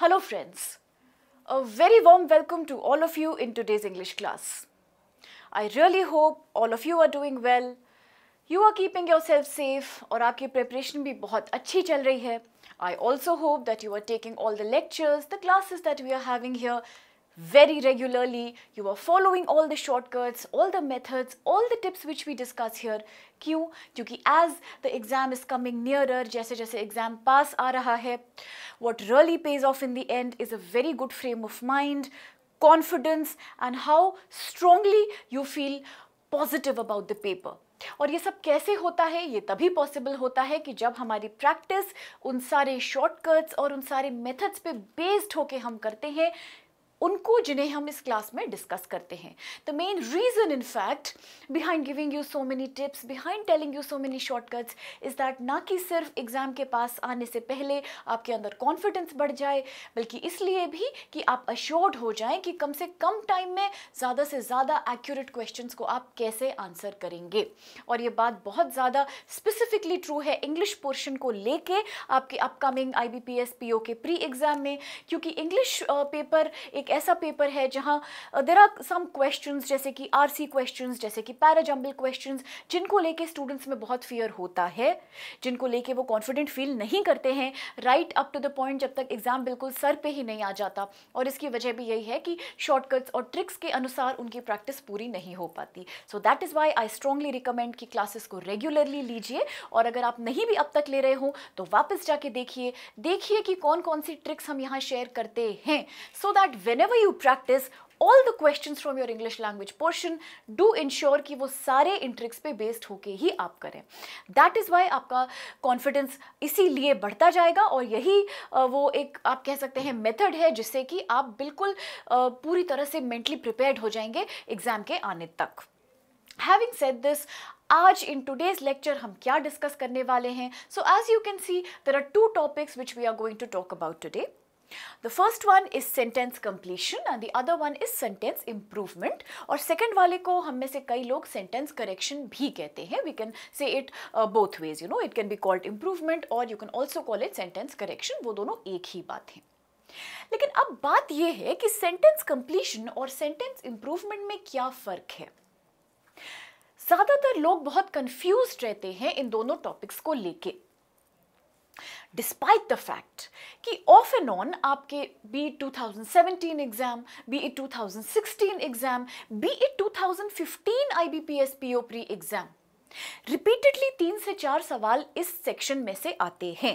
Hello friends, a very warm welcome to all of you in today's English class. I really hope all of you are doing well. You are keeping yourself safe or your preparation is also very good. I also hope that you are taking all the lectures, the classes that we are having here very regularly, you are following all the shortcuts, all the methods, all the tips which we discuss here. क्यों क्योंकि as the exam is coming nearer, जैसे जैसे exam pass आ रहा है what really pays off in the end is a very good frame of mind, confidence and how strongly you feel positive about the paper. और ये सब कैसे होता है ये तभी पॉसिबल होता है कि जब हमारी प्रैक्टिस उन सारे शॉर्टकट्स और उन सारे मेथड्स पे बेस्ड होके हम करते हैं उनको जिन्हें हम इस क्लास में डिस्कस करते हैं the main reason in fact behind giving you so many tips behind telling you so many shortcuts is that ना कि सिर्फ एग्ज़ाम के पास आने से पहले आपके अंदर कॉन्फिडेंस बढ़ जाए बल्कि इसलिए भी कि आप अश्योर्ड हो जाएं कि कम से कम टाइम में ज़्यादा से ज़्यादा एक्यूरेट क्वेश्चन को आप कैसे आंसर करेंगे और ये बात बहुत ज़्यादा स्पेसिफिकली ट्रू है इंग्लिश पोर्शन को लेके आपके upcoming I B P S P O के प्री एग्ज़ाम में क्योंकि इंग्लिश पेपर uh, एक एक ऐसा पेपर है जहाँ देर आर सम क्वेश्चन जैसे कि आर सी क्वेश्चन जैसे कि पैराजम्बल क्वेश्चन जिनको लेके स्टूडेंट्स में बहुत फियर होता है जिनको लेके वो कॉन्फिडेंट फील नहीं करते हैं right up to the point जब तक एग्ज़ाम बिल्कुल सर पे ही नहीं आ जाता और इसकी वजह भी यही है कि शॉर्टकट्स और ट्रिक्स के अनुसार उनकी प्रैक्टिस पूरी नहीं हो पाती so that is why I strongly recommend कि क्लासेस को रेगुलरली लीजिए और अगर आप नहीं भी अब तक ले रहे हो तो वापस जाके देखिए देखिए कि कौन कौन सी ट्रिक्स हम यहाँ शेयर करते हैं so that whenever you practice all the questions from your English language portion do ensure कि वो सारे इंट्रिक्स पे बेस्ड होके ही आप करें दैट इज़ वाई आपका कॉन्फिडेंस इसीलिए बढ़ता जाएगा और यही वो एक आप कह सकते हैं मेथड है जिससे कि आप बिल्कुल पूरी तरह से मेंटली प्रिपेयर्ड हो जाएंगे एग्जाम के आने तक हैविंग सेट दिस आज इन टूडेज लेक्चर हम क्या डिस्कस करने वाले हैं so as you can see there are two topics which we are going to talk about today The first one is sentence completion and the other one is sentence improvement or second wale ko hum में से कई लोग sentence correction bhi kehte hain we can say it uh, both ways you know it can be called improvement or you can also call it sentence correction वो दोनों एक ही बात है लेकिन अब बात यह है कि सेंटेंस कंप्लीशन और सेंटेंस इंप्रूवमेंट में क्या फ़र्क है ज़्यादातर लोग बहुत कंफ्यूज रहते हैं इन दोनों टॉपिक्स को लेके डिस्पाइट द फैक्ट कि ऑफ एंड ऑन आपके be it 2017 exam be it 2016 exam be it 2015 IBPS PO pre exam repeatedly तीन से चार सवाल इस सेक्शन में से आते हैं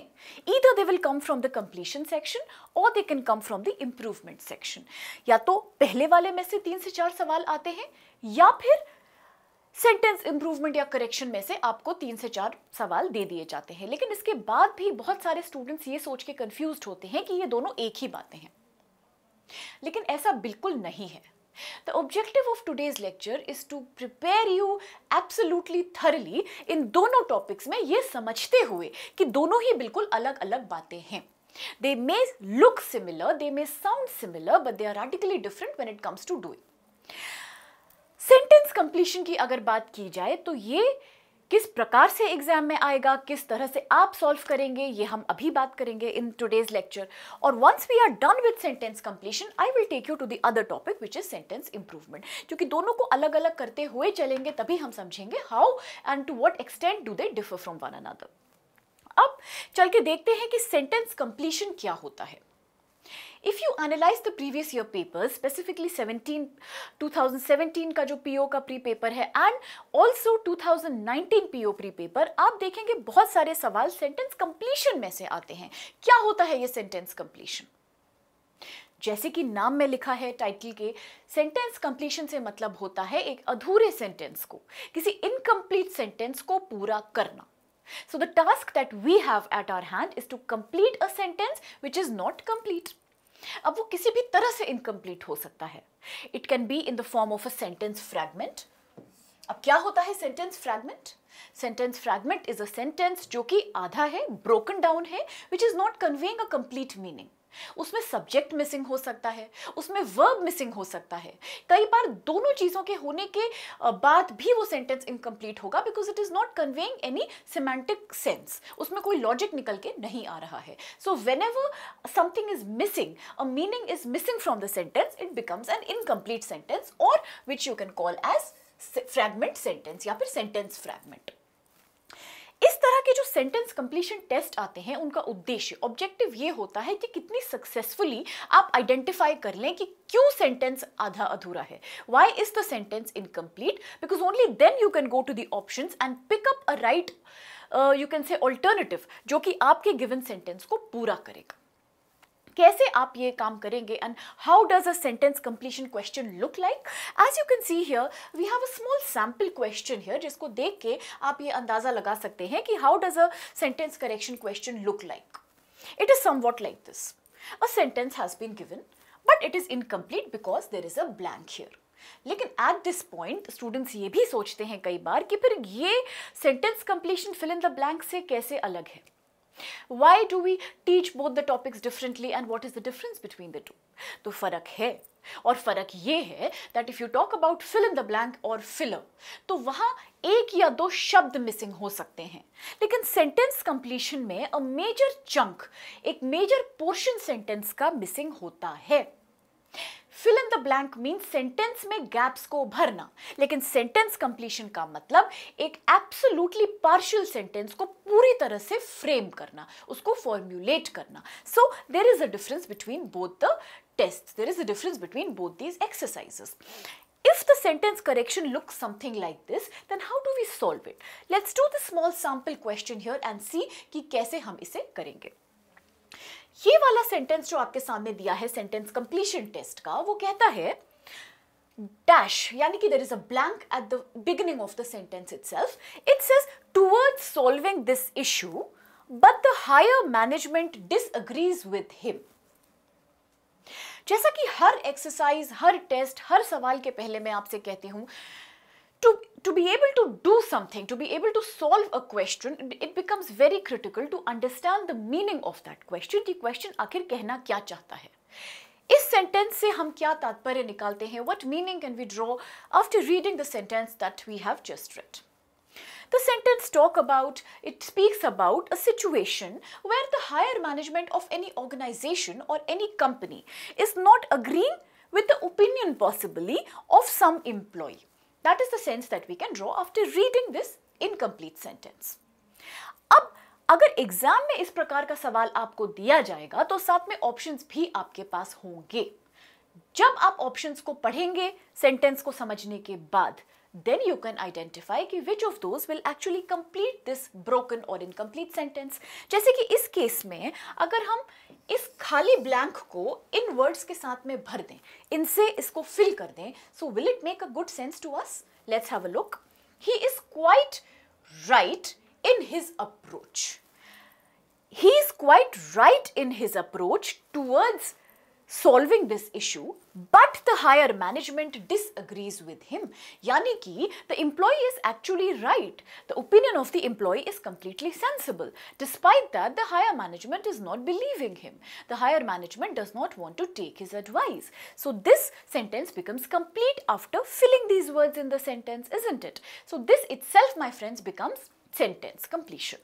इधर they will come from the completion section और they can come from the improvement section या तो पहले वाले में से तीन से चार सवाल आते हैं या फिर सेंटेंस इम्प्रूवमेंट या करेक्शन में से आपको तीन से चार सवाल दे दिए जाते हैं लेकिन इसके बाद भी बहुत सारे स्टूडेंट्स ये सोच के कंफ्यूज होते हैं कि ये दोनों एक ही बातें हैं लेकिन ऐसा बिल्कुल नहीं है the objective of today's lecture is to prepare you absolutely thoroughly in दोनों टॉपिक्स में ये समझते हुए कि दोनों ही बिल्कुल अलग अलग बातें हैं they may look similar they may sound similar but they are radically different when it comes to do it sentence completion की अगर बात की जाए तो ये किस प्रकार से एग्जाम में आएगा किस तरह से आप सॉल्व करेंगे ये हम अभी बात करेंगे इन टुडेज लेक्चर और once we are done with sentence completion I will take you to the other topic which is sentence improvement क्योंकि दोनों को अलग अलग करते हुए चलेंगे तभी हम समझेंगे how and to what extent do they differ from one another अब चल के देखते हैं कि सेंटेंस कंप्लीशन क्या होता है if you analyze the previous year papers specifically 17 2017 का jo po ka pre paper hai and also 2019 po pre paper आप देखेंगे बहुत सारे सवाल sentence completion में से आते हैं क्या होता है ye sentence completion जैसे कि नाम में लिखा है टाइटल के सेंटेंस कंप्लीशन से मतलब होता है एक अधूरे सेंटेंस को किसी इनकम्प्लीट सेंटेंस को पूरा करना so the task that we have at our hand is to complete a sentence which is not complete अब वो किसी भी तरह से इनकम्प्लीट हो सकता है it can be in the form of a sentence fragment अब क्या होता है sentence fragment sentence fragment is a sentence जो कि आधा है ब्रोकन डाउन है which is not conveying a complete meaning उसमें सब्जेक्ट मिसिंग हो सकता है उसमें वर्ब मिसिंग हो सकता है कई बार दोनों चीज़ों के होने के बाद भी वो सेंटेंस इनकम्प्लीट होगा because it is not conveying any semantic sense उसमें कोई लॉजिक निकल के नहीं आ रहा है so whenever something is missing a meaning is missing from the sentence it becomes an incomplete sentence और which you can call as fragment sentence या फिर सेंटेंस फ्रैगमेंट इस तरह के जो सेंटेंस कंप्लीशन टेस्ट आते हैं उनका उद्देश्य ऑब्जेक्टिव ये होता है कि कितनी सक्सेसफुली आप आइडेंटिफाई कर लें कि क्यों सेंटेंस आधा अधूरा है why is the sentence incomplete because only then you can go to the option and pick up a right you can say alternative जो कि आपके गिवन सेंटेंस को पूरा करेगा कैसे आप ये काम करेंगे and how does a sentence completion question look like as you can see here we have a small sample question here जिसको देख के आप ये अंदाज़ा लगा सकते हैं कि how does a sentence correction question look like it is somewhat like this a sentence has been given but it is incomplete because there is a blank here लेकिन एट दिस पॉइंट स्टूडेंट्स ये भी सोचते हैं कई बार कि फिर ये sentence completion fill in the blank से कैसे अलग है why do we teach both the topics differently and what is the difference between the two? तो फर्क है और फर्क ये है that if you talk about fill in the blank और फिलर तो वहां एक या दो शब्द मिसिंग हो सकते हैं लेकिन सेंटेंस कंप्लीशन में अ मेजर चंक एक मेजर पोर्शन सेंटेंस का मिसिंग होता है fill in the blank mean sentence में गैप्स को भरना लेकिन सेंटेंस कंप्लीशन का मतलब एक एब्सोल्युटली पार्शियल सेंटेंस को पूरी तरह से फ्रेम करना उसको फॉर्म्यूलेट करना so there is a difference between both the test there is a difference between both these exercises if the sentence correction look something like this then how do we solve it let's do the small sample question here and see कि कैसे हम इसे करेंगे ये वाला sentence जो आपके सामने दिया है सेंटेंस कंप्लीशन टेस्ट का वो कहता है डैश यानी कि there is a blank at the beginning of the sentence itself it's towards solving this issue but the higher management disagrees with him जैसा कि हर एक्सरसाइज हर टेस्ट हर सवाल के पहले मैं आपसे कहती हूं to, to be able to do something, to be able to solve a question, it becomes very critical to understand the meaning of that question. The question आखिर कहना क्या चाहता है इस sentence, से हम क्या तात्पर्य निकालते हैं What meaning can we draw after reading the sentence that we have just read? The sentence talk about, it speaks about a situation where the higher management of any organization or any company is not agreeing with the opinion possibly of some employee. That is the sense that we can draw after reading this incomplete sentence. अब अगर exam में इस प्रकार का सवाल आपको दिया जाएगा तो साथ में ऑप्शंस भी आपके पास होंगे जब आप ऑप्शंस को पढ़ेंगे सेंटेंस को समझने के बाद then you can identify ki which of those will actually complete this broken or incomplete sentence. jaise ki is case mein agar hum इस खाली ब्लैंक को इन वर्ड्स के साथ में भर दें इनसे इसको फिल कर दें so will it make a good sense to us let's have a look he is quite right in his approach he is quite right in his approach towards solving this issue but the higher management disagrees with him. Yani ki the employee is actually right. The opinion of the employee is completely sensible. Despite that, the higher management is not believing him. The higher management does not want to take his advice. So this sentence becomes complete after filling these words in the sentence, isn't it? So this itself, my friends, becomes sentence completion.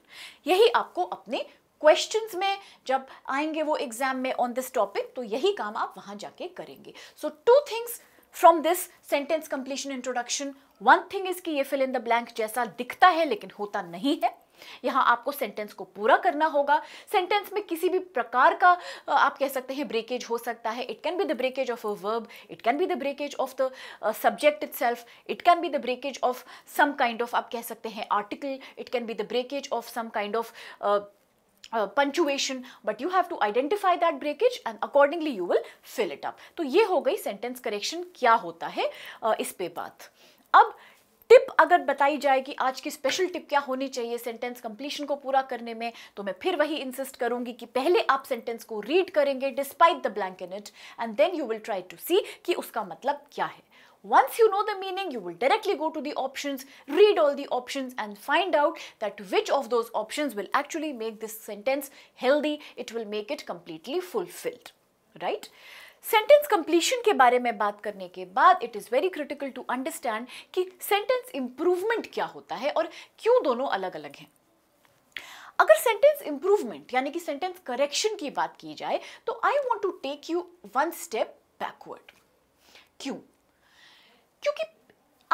Yehi apko apne questions में जब आएंगे वो exam में on this topic तो यही काम आप वहां जाके करेंगे so two things from this sentence completion introduction one thing is कि ये फिल इन द ब्लैंक जैसा दिखता है लेकिन होता नहीं है यहाँ आपको सेंटेंस को पूरा करना होगा सेंटेंस में किसी भी प्रकार का आप कह सकते हैं ब्रेकेज हो सकता है it can be the breakage of a verb it can be the breakage of the subject itself it can be the breakage of some kind of आप कह सकते हैं article it can be the breakage of some kind of punctuation but you have to identify that breakage and accordingly you will fill it up तो ये हो गई sentence correction क्या होता है uh, इस पे बात अब टिप अगर बताई जाए कि आज की स्पेशल टिप क्या होनी चाहिए सेंटेंस कंप्लीशन को पूरा करने में तो मैं फिर वही इंसिस्ट करूंगी कि पहले आप सेंटेंस को रीड करेंगे despite the blank in it and then you will try to see कि उसका मतलब क्या है Once you know the meaning, you will directly go to the options, read all the options and find out that which of those options will actually make this sentence healthy, it will make it completely fulfilled, right? Sentence completion के बारे में बात करने के बाद it is very critical to understand कि sentence improvement क्या होता है और क्यों दोनों अलग अलग हैं अगर सेंटेंस इम्प्रूवमेंट यानी कि सेंटेंस करेक्शन की बात की जाए तो I want to take you one step backward क्यों क्योंकि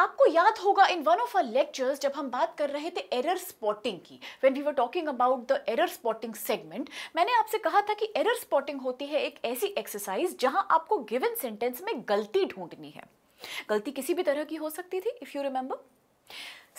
आपको याद होगा in one of our lectures जब हम बात कर रहे थे एरर स्पॉटिंग की when we were talking about the error spotting segment मैंने आपसे कहा था कि एरर स्पॉटिंग होती है एक ऐसी एक्सरसाइज जहां आपको गिवन सेंटेंस में गलती ढूंढनी है गलती किसी भी तरह की हो सकती थी if you remember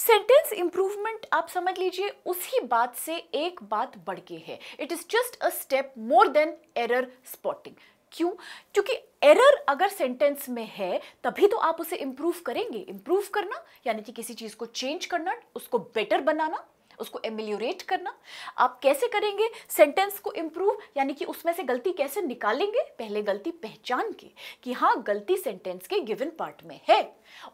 sentence improvement आप समझ लीजिए उसी बात से एक बात बढ़ के है it is just a step more than error spotting क्यों क्योंकि एरर अगर सेंटेंस में है तभी तो आप उसे इंप्रूव करेंगे इंप्रूव करना यानी कि किसी चीज़ को चेंज करना उसको बेटर बनाना उसको एमिल्यूरेट करना आप कैसे करेंगे सेंटेंस को इम्प्रूव यानी कि उसमें से गलती कैसे निकालेंगे पहले गलती पहचान के कि हाँ गलती सेंटेंस के गिवन पार्ट में है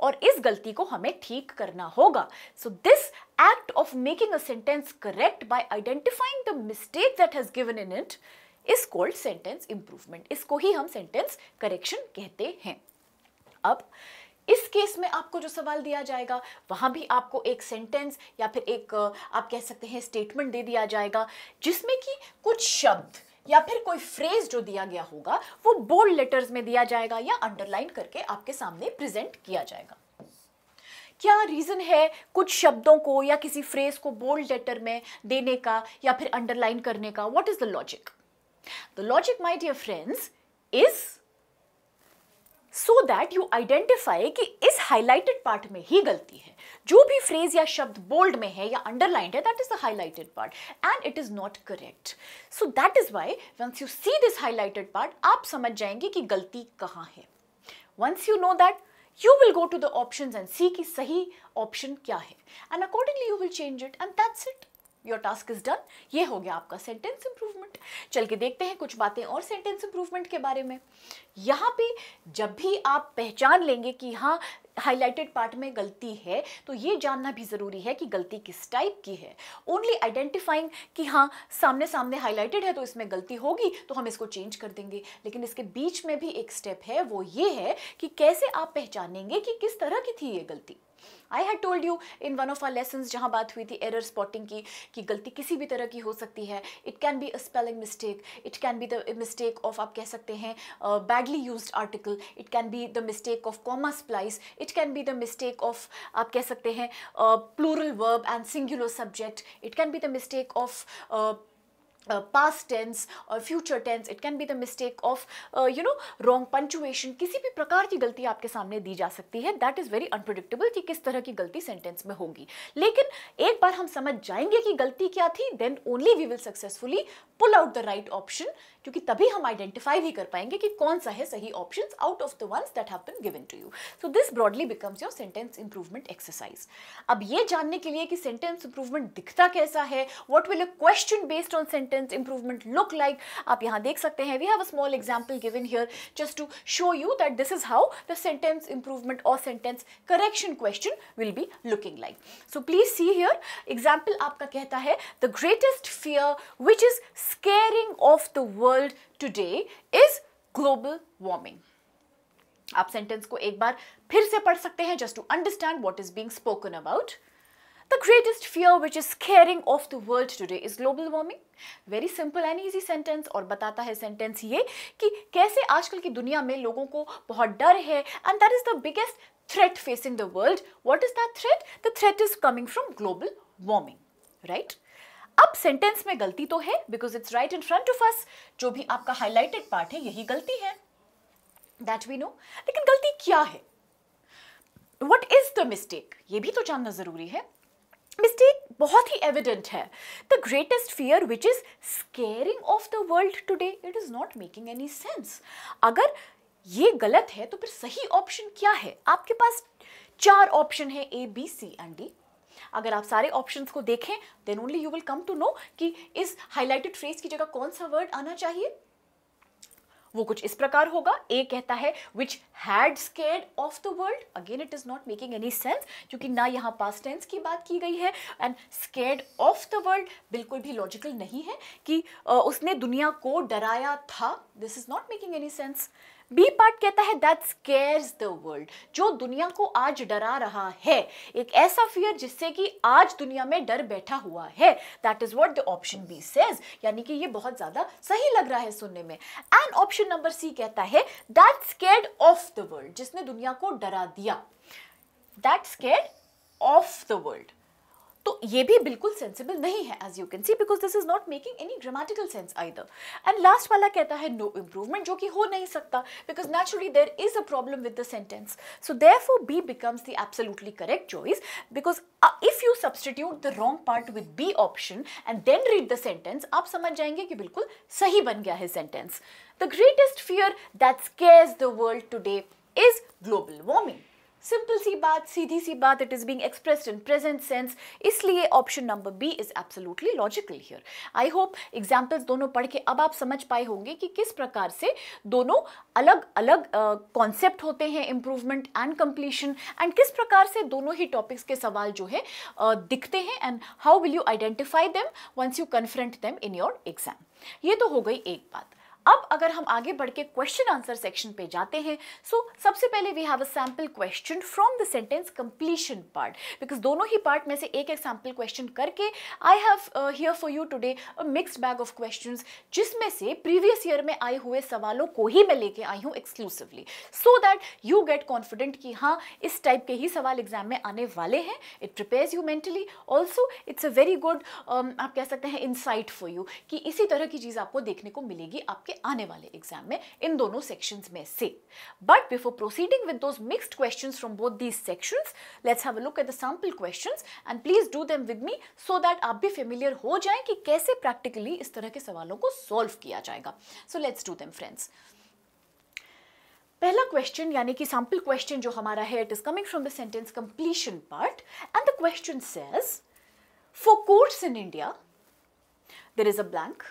और इस गलती को हमें ठीक करना होगा so this act of making a sentence correct by identifying the mistake that has given in it is called sentence improvement इसको ही हम सेंटेंस करेक्शन कहते हैं अब इस केस में आपको जो सवाल दिया जाएगा वहां भी आपको एक सेंटेंस या फिर एक आप कह सकते हैं स्टेटमेंट दे दिया जाएगा जिसमें कि कुछ शब्द या फिर कोई फ्रेज जो दिया गया होगा वो बोल्ड लेटर्स में दिया जाएगा या अंडरलाइन करके आपके सामने प्रेजेंट किया जाएगा क्या रीज़न है कुछ शब्दों को या किसी फ्रेज को बोल्ड लेटर में देने का या फिर अंडरलाइन करने का what is the logic The logic, my dear friends, is so that you identify कि इस हाईलाइटेड पार्ट में ही गलती है जो भी फ्रेज या शब्द बोल्ड में है या अंडरलाइंड है that is the highlighted part and it is not correct so that is why once you see this highlighted part आप समझ जाएंगे कि गलती कहां है once you know that you will go to the options and see कि सही option क्या है and accordingly you will change it and that's it your task is done ये हो गया आपका सेंटेंस इंप्रूवमेंट चल के देखते हैं कुछ बातें और सेंटेंस इंप्रूवमेंट के बारे में यहाँ पे जब भी आप पहचान लेंगे कि हाँ हाईलाइटेड पार्ट में गलती है तो ये जानना भी ज़रूरी है कि गलती किस टाइप की है ओनली आइडेंटिफाइंग कि हाँ सामने सामने हाईलाइटेड है तो इसमें गलती होगी तो हम इसको चेंज कर देंगे लेकिन इसके बीच में भी एक स्टेप है वो ये है कि कैसे आप पहचानेंगे कि किस तरह की थी ये गलती I had told you in one of our lesson जहाँ बात हुई थी एरर स्पॉटिंग की कि गलती किसी भी तरह की हो सकती है it can be a spelling mistake it can be the mistake of आप कह सकते हैं badly use article it can be the mistake of comma splice it can be the mistake of आप कह सकते हैं plural verb and singular subject it can be the mistake of Uh, past tense और future tense it can be the mistake of uh, you know wrong punctuation किसी भी प्रकार की गलती आपके सामने दी जा सकती है that is very unpredictable कि किस तरह की गलती sentence में होगी लेकिन एक बार हम समझ जाएंगे कि गलती क्या थी then only we will successfully pull out the right option क्योंकि तभी हम identify भी कर पाएंगे कि कौन सा है सही options out of the ones that have been given to you so this broadly becomes your sentence improvement exercise अब ये जानने के लिए कि sentence improvement दिखता कैसा है what will a question based on sentence sentence improvement look like? आप यहाँ देख सकते हैं we have a small example given here just to show you that this is how the sentence improvement or sentence correction question will be looking like. So please see here example आपका कहता है the greatest fear which is scaring of the world today is global warming. आप sentence को एक बार फिर से पढ़ सकते हैं just to understand what is being spoken about The greatest fear which is scaring off the world today is global warming. Very simple and easy sentence और बताता है sentence ये कि कैसे आजकल की दुनिया में लोगों को बहुत डर है and that is the biggest threat facing the world. What is that threat? The threat is coming from global warming, right? अब सेंटेंस में गलती तो है because it's right in front of us जो भी आपका हाईलाइटेड पार्ट है यही गलती है दैट वी नो लेकिन गलती क्या है वट इज द मिस्टेक ये भी तो जानना जरूरी है मिस्टेक बहुत ही एविडेंट है the greatest fear which is scaring of the world today it is not making any sense अगर ये गलत है तो फिर सही ऑप्शन क्या है आपके पास चार ऑप्शन है A B C and D अगर आप सारे ऑप्शंस को देखें then only you will come to know कि इस हाईलाइटेड फ्रेज की जगह कौन सा वर्ड आना चाहिए वो कुछ इस प्रकार होगा ए कहता है which had scared of the world again it is not making any sense क्योंकि ना यहाँ पास टेंस की बात की गई है and scared of the world बिल्कुल भी लॉजिकल नहीं है कि उसने दुनिया को डराया था this is not making any sense B part कहता है दैट स्केयर्स द वर्ल्ड जो दुनिया को आज डरा रहा है एक ऐसा फियर जिससे कि आज दुनिया में डर बैठा हुआ है that is what the option B says यानी कि ये बहुत ज्यादा सही लग रहा है सुनने में एंड ऑप्शन नंबर सी कहता है that scared of the world जिसने दुनिया को डरा दिया that scared of the world तो ये भी बिल्कुल सेंसिबल नहीं है as you can see because this is not making any grammatical sense either and last वाला कहता है नो इम्प्रूवमेंट जो कि हो नहीं सकता because naturally there is a problem with the sentence so therefore B becomes the absolutely correct choice because if you substitute the wrong part with B option and then read the sentence आप समझ जाएंगे कि बिल्कुल सही बन गया है sentence the greatest fear that cage the world today is global warming simple सी बात सीधी सी बात it is being expressed in present sense इसलिए option number B is absolutely logical here I hope examples दोनों पढ़ के अब आप समझ पाए होंगे कि किस प्रकार से दोनों अलग अलग कॉन्सेप्ट uh, होते हैं इम्प्रूवमेंट एंड कम्प्लीशन एंड किस प्रकार से दोनों ही टॉपिक्स के सवाल जो है uh, दिखते हैं and how will you identify them once you confront them in your exam ये तो हो गई एक बात अब अगर हम आगे बढ़ के क्वेश्चन आंसर सेक्शन पे जाते हैं सो so, सबसे पहले we have a sample question from the sentence completion part because दोनों ही पार्ट में से एक एक सैम्पल क्वेश्चन करके I have here for you today a mixed bag of question जिसमें से प्रीवियस ईयर में आए हुए सवालों को ही मैं लेके आई हूँ exclusively so that you get confident कि हाँ इस टाइप के ही सवाल एग्जाम में आने वाले हैं it prepares you mentally also it's a very good आप कह सकते हैं इनसाइट फॉर यू कि इसी तरह की चीज़ आपको देखने को मिलेगी आपके आपके आने वाले एग्जाम में इन दोनों सेक्शंस में से but before proceeding with those mixed questions from both these sections let's have a look at the sample questions and please do them with me so that आप भी फेमिलियर हो जाएं कि कैसे प्रैक्टिकली इस तरह के सवालों को सॉल्व किया जाएगा so let's do them friends पहला क्वेश्चन यानी कि सैम्पल क्वेश्चन जो हमारा है it is coming from the sentence completion part and the question says for courts in India there is a blank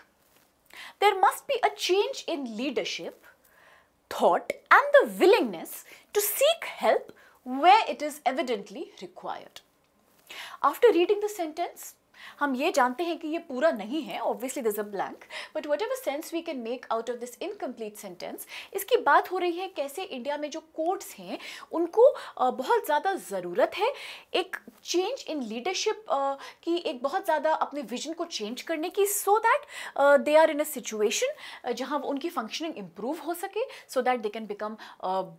There must be a change in leadership, thought and the willingness to seek help where it is evidently required. After reading the sentence, हम ये जानते हैं कि ये पूरा नहीं है obviously this a blank but whatever sense we can make out of this incomplete sentence इसकी बात हो रही है कैसे इंडिया में जो कोर्ट्स हैं उनको बहुत ज़्यादा ज़रूरत है एक चेंज इन लीडरशिप की एक बहुत ज़्यादा अपने विजन को चेंज करने की so that they are in a situation जहाँ उनकी फंक्शनिंग इम्प्रूव हो सके so that they can become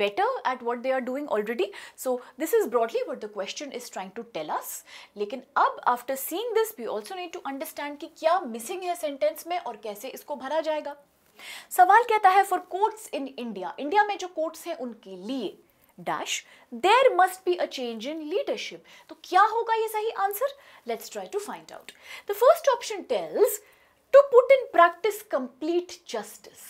better at what they are doing already so this is broadly what the question is trying to tell us लेकिन अब after seeing this we also need to understand कि क्या missing है sentence में और कैसे इसको भरा जाएगा सवाल कहता है for courts in India India में जो कोर्ट्स हैं उनके लिए dash there must be a change in leadership तो क्या होगा ये सही answer let's try to find out the first option tells to put in practice complete justice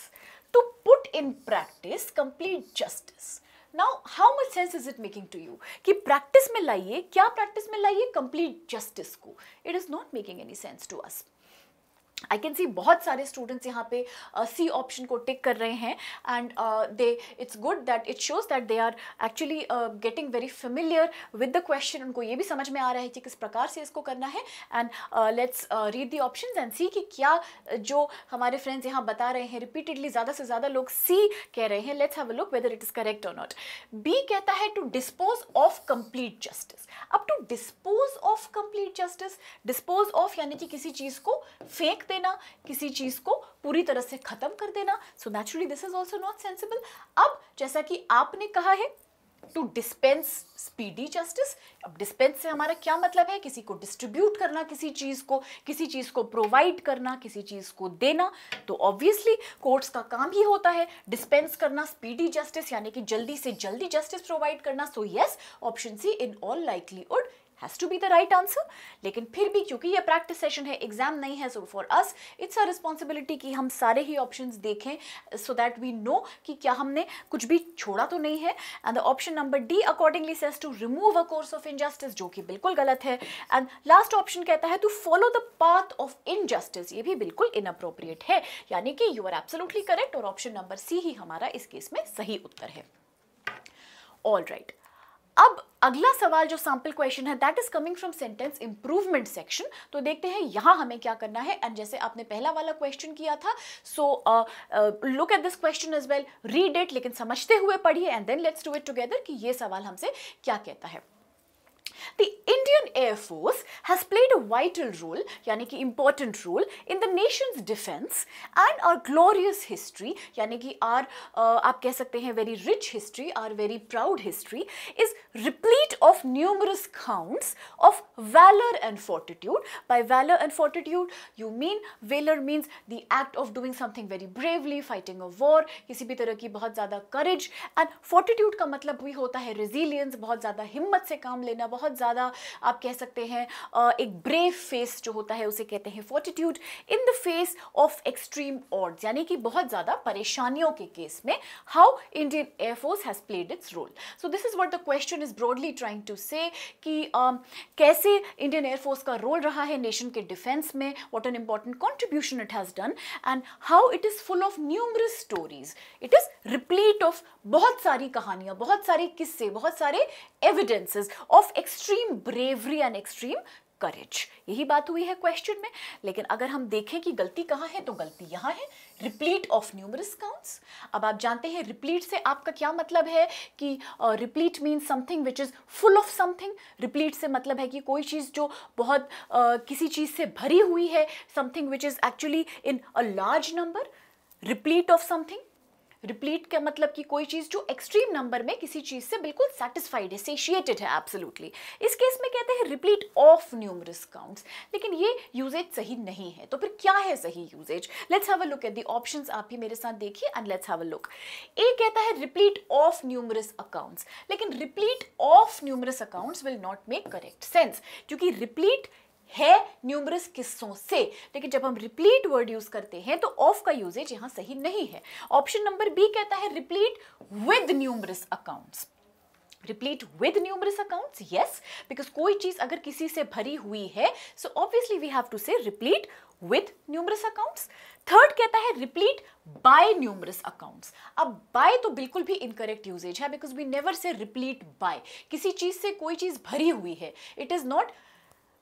to put in practice complete justice Now, how much sense is it making to you? Ki practice mein laye, kya practice mein laye Complete justice ko. It is not making any sense to us. I can see बहुत सारे students यहाँ पे सी uh, option को टिक कर रहे हैं and they it's good that it shows that they are actually getting very familiar with the question उनको ये भी समझ में आ रहा है कि किस प्रकार से इसको करना है and let's read the option and see कि क्या uh, जो हमारे फ्रेंड्स यहाँ बता रहे हैं रिपीटेडली ज़्यादा से ज़्यादा लोग सी कह रहे हैं let's have a look whether it is correct और नॉट बी कहता है to dispose of complete justice अब to dispose of complete justice dispose of यानी कि किसी चीज़ को फेंक देना किसी चीज़ को पूरी तरह से ख़त्म कर देना so naturally this is also not sensible अब जैसा कि आपने कहा है टू डिस्पेंस स्पीडी जस्टिस अब डिस्पेंस से हमारा क्या मतलब है किसी को डिस्ट्रीब्यूट करना किसी चीज़ को किसी चीज़ को प्रोवाइड करना किसी चीज़ को देना तो ऑब्वियसली कोर्ट्स का काम ही होता है डिस्पेंस करना स्पीडी जस्टिस यानी कि जल्दी से जल्दी जस्टिस प्रोवाइड करना so yes option C in all likelihood has to be the right answer लेकिन फिर भी क्योंकि ये प्रैक्टिस सेशन है एग्जाम नहीं है so for us it's a responsibility कि हम सारे ही ऑप्शन देखें सो दैट वी नो कि क्या हमने कुछ भी छोड़ा तो नहीं है and the option number D accordingly says to remove a course of injustice जो कि बिल्कुल गलत है एंड लास्ट ऑप्शन कहता है to follow the path of injustice ये भी बिल्कुल इनअप्रोप्रिएट है यानी कि यू आर एब्सोलूटली करेक्ट और ऑप्शन नंबर सी ही हमारा इस केस में सही उत्तर है ऑल राइट right. अब अगला सवाल जो सैंपल क्वेश्चन है that is coming from sentence improvement section तो देखते हैं यहां हमें क्या करना है एंड जैसे आपने पहला वाला क्वेश्चन किया था so look at this question is well read it लेकिन समझते हुए पढ़िए and then let's do it together कि ये सवाल हमसे क्या कहता है The Indian Air Force has played a vital role, yani ki important role, in the nation's defense and our glorious history, yani ki our, uh, आप कह very rich history, our very proud history, is replete of numerous counts of valor and fortitude. By valor and fortitude, you mean valor means the act of doing something very bravely, fighting a war, किसी भी तरह की बहुत ज़्यादा courage and fortitude का मतलब resilience, बहुत ज़्यादा हिम्मत से काम लेना, बहुत ज़्यादा आप कह सकते हैं एक ब्रेव फेस जो होता है उसे कहते हैं fortitude in the face of extreme ऑर्ड यानी कि बहुत ज़्यादा परेशानियों के केस में how Indian air force has played its role so this is what the question is broadly trying to say कि um, कैसे इंडियन एयरफोर्स का रोल रहा है नेशन के डिफेंस में what an important contribution it has done and how it is full of numerous stories it is replete of बहुत सारी कहानियाँ बहुत सारे किस्से बहुत सारे evidences of extreme bravery and extreme करेज यही बात हुई है क्वेश्चन में लेकिन अगर हम देखें कि गलती कहाँ है तो गलती यहाँ है रिप्लीट ऑफ न्यूमरस काउंट्स अब आप जानते हैं रिप्लीट से आपका क्या मतलब है कि replete means something which is full of something replete से मतलब है कि कोई चीज़ जो बहुत uh, किसी चीज़ से भरी हुई है something which is actually in a large number replete of something replete का मतलब कि कोई चीज़ जो एक्सट्रीम नंबर में किसी चीज़ से बिल्कुल सेटिस्फाइड है सेशिएटेड है एब्सोल्युटली इस केस में कहते हैं रिप्लीट ऑफ न्यूमरस काउंट्स लेकिन ये यूजेज सही नहीं है तो फिर क्या है सही usage let's have a look at the options आप भी मेरे साथ देखिए and let's have a look A कहता है रिप्लीट ऑफ न्यूमरस अकाउंट्स लेकिन replete of numerous accounts will not make correct sense क्योंकि रिप्लीट है न्यूमरस किस्सों से लेकिन जब हम रिप्लीट वर्ड यूज करते हैं तो ऑफ का यूजेज यहां सही नहीं है ऑप्शन नंबर बी कहता है replete with numerous accounts replete with numerous accounts yes because कोई चीज अगर किसी से भरी हुई है so obviously we have to say replete with numerous accounts third कहता है रिप्लीट बाय न्यूमरस अकाउंट्स अब बाय तो बिल्कुल भी इनकरेक्ट यूजेज है because we never say replete by किसी चीज से कोई चीज भरी हुई है it is not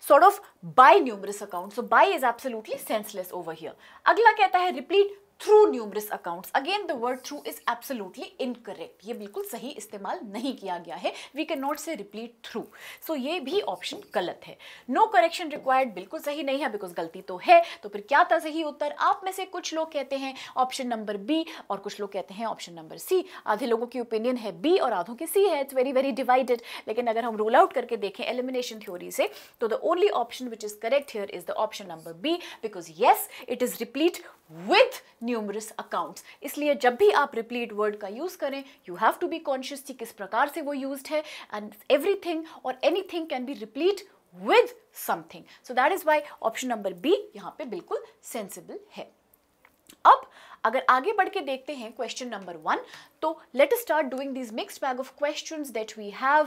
sort of by numerous accounts. So buy is absolutely senseless over here. अगला कहता है replete through numerous accounts again the word through is absolutely incorrect ये बिल्कुल सही इस्तेमाल नहीं किया गया है we can not say replete through so ये भी ऑप्शन गलत है नो करेक्शन रिक्वायर्ड बिल्कुल सही नहीं है बिकॉज गलती तो है तो फिर क्या था सही उत्तर आप में से कुछ लोग कहते हैं ऑप्शन नंबर बी और कुछ लोग कहते हैं ऑप्शन नंबर सी आधे लोगों की ओपिनियन है बी और आधों की सी है इट्स वेरी वेरी डिवाइडेड लेकिन अगर हम रोल आउट करके देखें एलिमिनेशन थ्योरी से तो the only option which is correct here is the option number B because yes it is replete with numerous accounts इसलिए जब भी आप रिप्लीट वर्ड का यूज़ करें you have to be conscious कि किस प्रकार से वो यूज है एंड थिंग और anything can be replete with something so that is why option number B यहाँ पे बिल्कुल सेंसिबल है अब अगर आगे बढ़ के देखते हैं क्वेश्चन नंबर वन तो let start doing this mixed bag of question that we have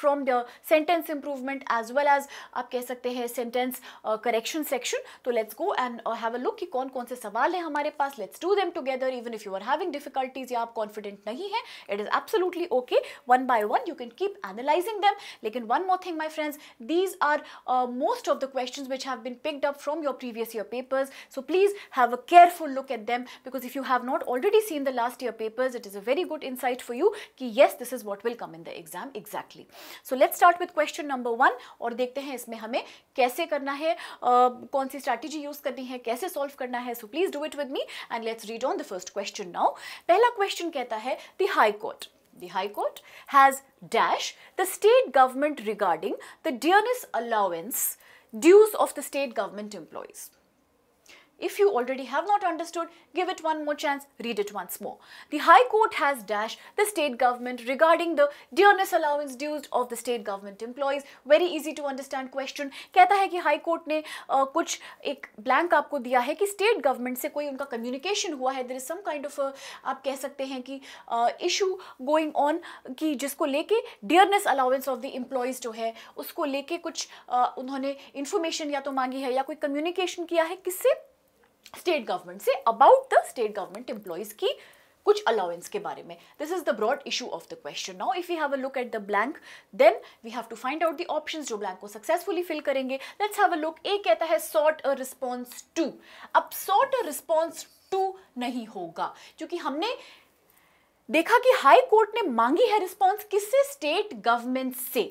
from the sentence improvement as well as आप कह सकते हैं सेंटेंस करेक्शन सेक्शन तो let's go and have a look कि कौन कौन से सवाल हैं हमारे पास let's do them together even if you are having difficulties या आप कॉन्फिडेंट नहीं है it is absolutely okay one by one you can keep analysing them लेकिन one more thing my friends these are most of the question which have been picked up from your previous your papers so please have a careful look at them because if you have not already seen the last year papers, it is a very good insight for you ki yes, this is what will come in the exam exactly. So let's start with question number 1 aur dekhte hain isme hame kaise karna hai kaun si strategy use karni hai kaise solve karna hai so please do it with me and let's read on the first question now. pehla question kehta hai the High Court. the High Court has dash the state government regarding the dearness allowance dues of the state government employees. If you already have not understood, give it one more chance, read it once more. The High Court has dashed the state government regarding the dearness allowance dues of the state government employees. Very easy to understand question. kehta hai ki high court ne uh, kuch ek blank aapko diya hai ki state government se koi unka communication hua hai there is some kind of a, aap keh sakte hain ki uh, issue going on ki jisko leke dearness allowance of the employees जो hai usko leke kuch uh, unhone information ya to mangi hai ya koi communication kiya hai kisse state government से about the state government employees की कुछ allowance के बारे में this is the broad issue of the question now if you have a look at the blank then we have to find out the options जो blank को successfully fill करेंगे let's have a look A कहता है sort a response to अब sort a response to नहीं होगा क्योंकि हमने देखा कि हाई कोर्ट ने मांगी है रिस्पॉन्स किससे स्टेट गवर्नमेंट से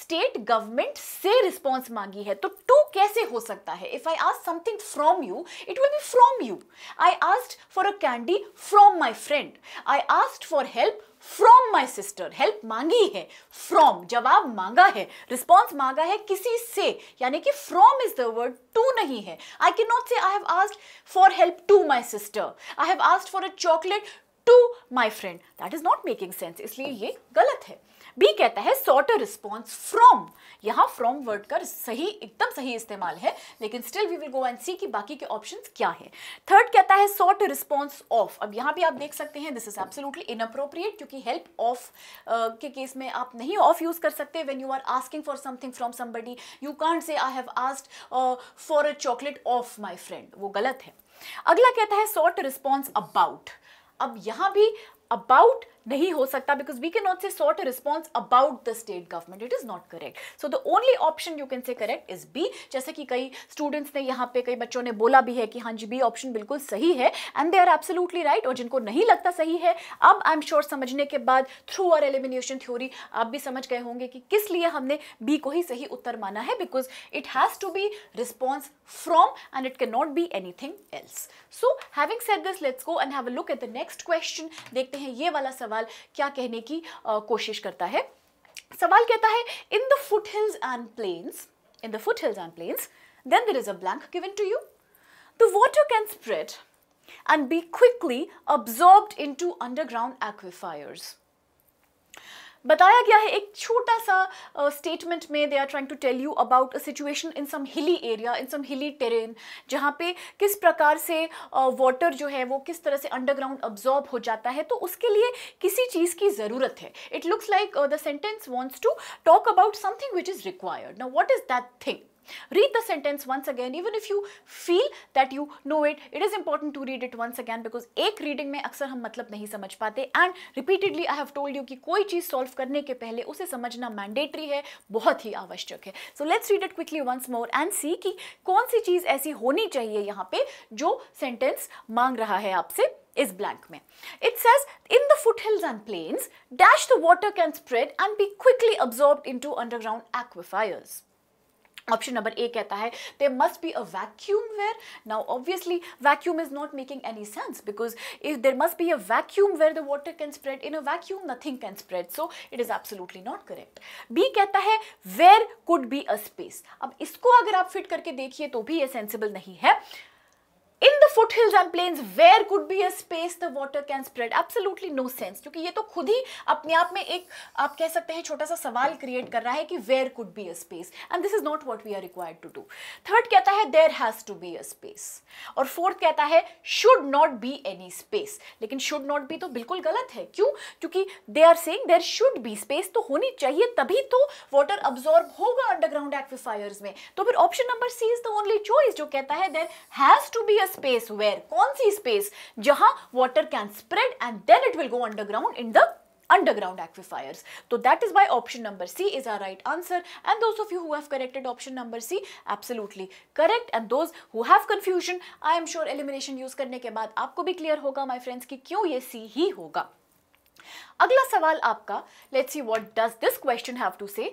स्टेट गवर्नमेंट से रिस्पॉन्स मांगी है तो टू कैसे हो सकता है if I asked something from you it will be from you I asked for a candy from my friend I asked for help from my sister help मांगी है फ्रॉम जवाब मांगा है रिस्पॉन्स मांगा है किसी से यानी कि from is the word to नहीं है I can not say I have asked for help to my sister I have asked for a chocolate to my friend that is not making sense इसलिए ये गलत है B कहता है a response from यहां from word का सही एकदम सही इस्तेमाल है लेकिन still we will go and see कि बाकी के ऑप्शन क्या है थर्ड कहता है सॉर्ट रिस्पॉन्स ऑफ अब यहां भी आप देख सकते हैं दिस इज इन इनअप्रोप्रिएट क्योंकि हेल्प ऑफ के केस में आप नहीं ऑफ यूज कर सकते when you are asking for something from somebody you can't say I have asked for a chocolate of my friend वो गलत है अगला कहता है सॉर्ट रिस्पॉन्स अबाउट अब यहां भी अबाउट नहीं हो सकता because we can not say sort a response about the state government it is not correct so the only option you can say correct is B जैसे कि कई स्टूडेंट्स ने यहाँ पे कई बच्चों ने बोला भी है कि हाँ जी बी ऑप्शन बिल्कुल सही है and they are absolutely right और जिनको नहीं लगता सही है अब आई एम श्योर समझने के बाद थ्रू और एलिमिनेशन थ्योरी आप भी समझ गए होंगे कि किस लिए हमने बी को ही सही उत्तर माना है because it has to be response from and it can not be any thing else so having set this let's go and have a look at the next question देखते हैं ये वाला सवाल सवाल क्या कहने की कोशिश करता है सवाल कहता है in the foot hills and plains in the foot hills and plains then there is a blank given to you the water can spread and be quickly absorb in to underground aquifers बताया गया है एक छोटा सा statement में they are trying to tell you about a situation in some hilly area in some हिली terrain जहाँ पे किस प्रकार से वाटर uh, जो है वो किस तरह से अंडरग्राउंड अब्जॉर्ब हो जाता है तो उसके लिए किसी चीज़ की ज़रूरत है it looks like the sentence wants to talk about something which is required ना what is that thing Read the sentence once again even if you feel that you know it it is important to read it once again because ek reading mein aksar hum matlab nahi samajh pate and repeatedly I have told you ki koi cheez solve karne ke pehle use samajhna mandatory hai bahut hi avashyak hai So let's read it quickly once more and see ki kaun si cheez aisi honi chahiye yahan pe jo sentence मांग रहा है आपसे is blank mein. It says, in the foothills and plains, dash the water can spread and be quickly absorbed into underground aquifers. Option number A कहता है they must be a vacuum where now obviously vacuum is not making any sense because if there must be a vacuum where the water can spread in a vacuum nothing can spread so it is absolutely not correct B कहता है where could be a space अब इसको अगर आप fit करके देखिए तो भी ये सेंसिबल नहीं है in the foot hills and plains where could be a space the water can spread absolutely no sense क्योंकि ये तो खुद ही अपने आप में एक आप कह सकते हैं छोटा सा सवाल क्रिएट कर रहा है कि where could be a space and this is not what we are required to do third कहता है there has to be a space और फोर्थ कहता है should not be any space लेकिन शुड नॉट बी तो बिल्कुल गलत है क्यों क्योंकि they are saying there should be space तो होनी चाहिए तभी तो वाटर अब्सॉर्ब होगा अंडरग्राउंड एक्विफायर्स में तो फिर option number C is the only choice जो कहता है there has to be a space where कौन सी स्पेस जहां water can spread and then it will go underground in the underground aquifers so that is why option number c is our right answer and those of you who have corrected option number c absolutely correct and those who have confusion i am sure elimination use karne ke baad aapko bhi clear hoga my friends ki kyun ye c hi hoga agla sawal aapka let's see what does this question have to say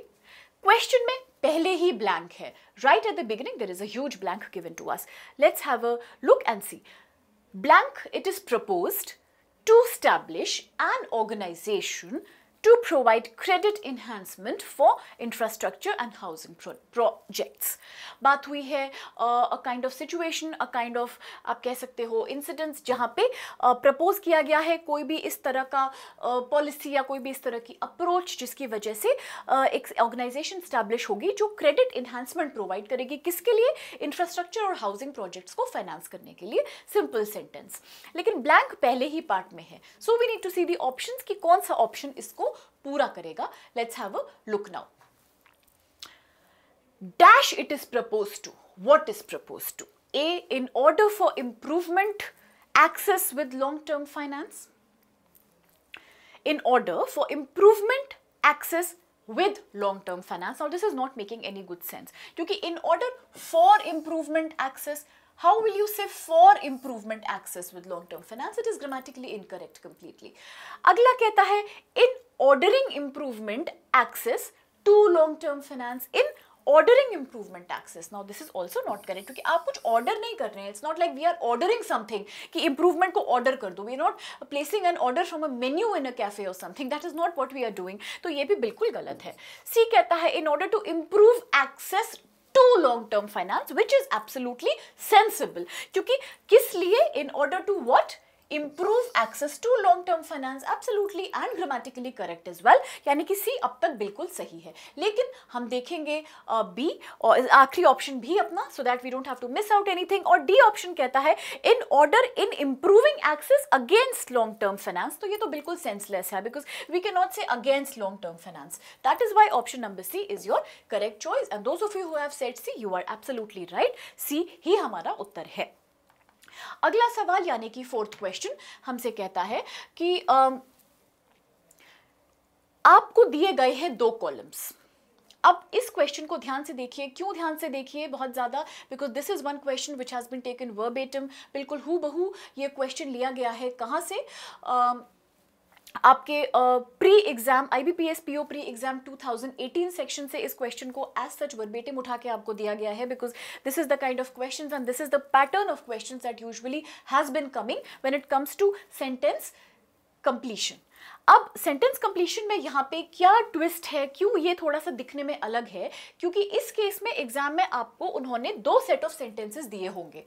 question mein pehle hi blank hai. Right at the beginning, there is a huge blank given to us. Let's have a look and see. Blank, it is proposed to establish an organization to provide credit enhancement for infrastructure and housing pro projects. बात हुई है a kind of situation a kind of आप कह सकते हो incidents जहाँ पे propose uh, किया गया है कोई भी इस तरह का पॉलिसी uh, या कोई भी इस तरह की अप्रोच जिसकी वजह से uh, एक ऑर्गेनाइजेशन स्टैब्लिश होगी जो क्रेडिट इन्हांसमेंट प्रोवाइड करेगी किसके लिए इंफ्रास्ट्रक्चर और हाउसिंग प्रोजेक्ट्स को फाइनेंस करने के लिए सिंपल सेंटेंस लेकिन blank पहले ही पार्ट में है so we need to see the option कि कौन सा ऑप्शन इसको पूरा करेगा let's have a look now dash it is propose to what is propose to A in order for improvement access with long term finance in order for improvement access with long term finance और this is not making any good sense क्योंकि in order for improvement access how will you say for improvement access with long term finance it is grammatically incorrect completely अगला कहता है इन ordering improvement access to long term finance in ordering improvement access now this is also not correct kyunki aap kuch order nahi kar rahe it's not like we are ordering something ki improvement ko order kar do we are not placing an order from a menu in a cafe or something that is not what we are doing to ye bhi bilkul galat hai C kehta hai in order to improve access to long term finance which is absolutely sensible क्योंकि किस लिए in order to what improve access to long term finance absolutely and grammatically correct is well यानी कि सी अब तक बिल्कुल सही है लेकिन हम देखेंगे बी और आखिरी ऑप्शन भी अपना so that we don't have to miss out anything और डी ऑप्शन कहता है in order in improving access against long term finance तो ये तो बिल्कुल सेंसलेस है because we can not say against long term finance that is why option number C is your correct choice and those of you have set C you are absolutely right C ही हमारा उत्तर है अगला सवाल यानी कि fourth question हमसे कहता है कि आपको दिए गए हैं दो कॉलम्स अब इस क्वेश्चन को ध्यान से देखिए क्यों ध्यान से देखिए बहुत ज़्यादा because this is one question which has been taken verb बिल्कुल हु बहू ये क्वेश्चन लिया गया है कहाँ से uh, आपके pre exam I B P S P O pre exam two thousand eighteen section से इस क्वेश्चन को एज सच वर्बेटिम उठा के आपको दिया गया है because this is the kind of question and this is the pattern of question that usually has been coming when it comes to sentence completion अब सेंटेंस कंप्लीशन में यहाँ पे क्या ट्विस्ट है क्यों ये थोड़ा सा दिखने में अलग है क्योंकि इस केस में एग्जाम में आपको उन्होंने दो सेट ऑफ सेंटेंसेस दिए होंगे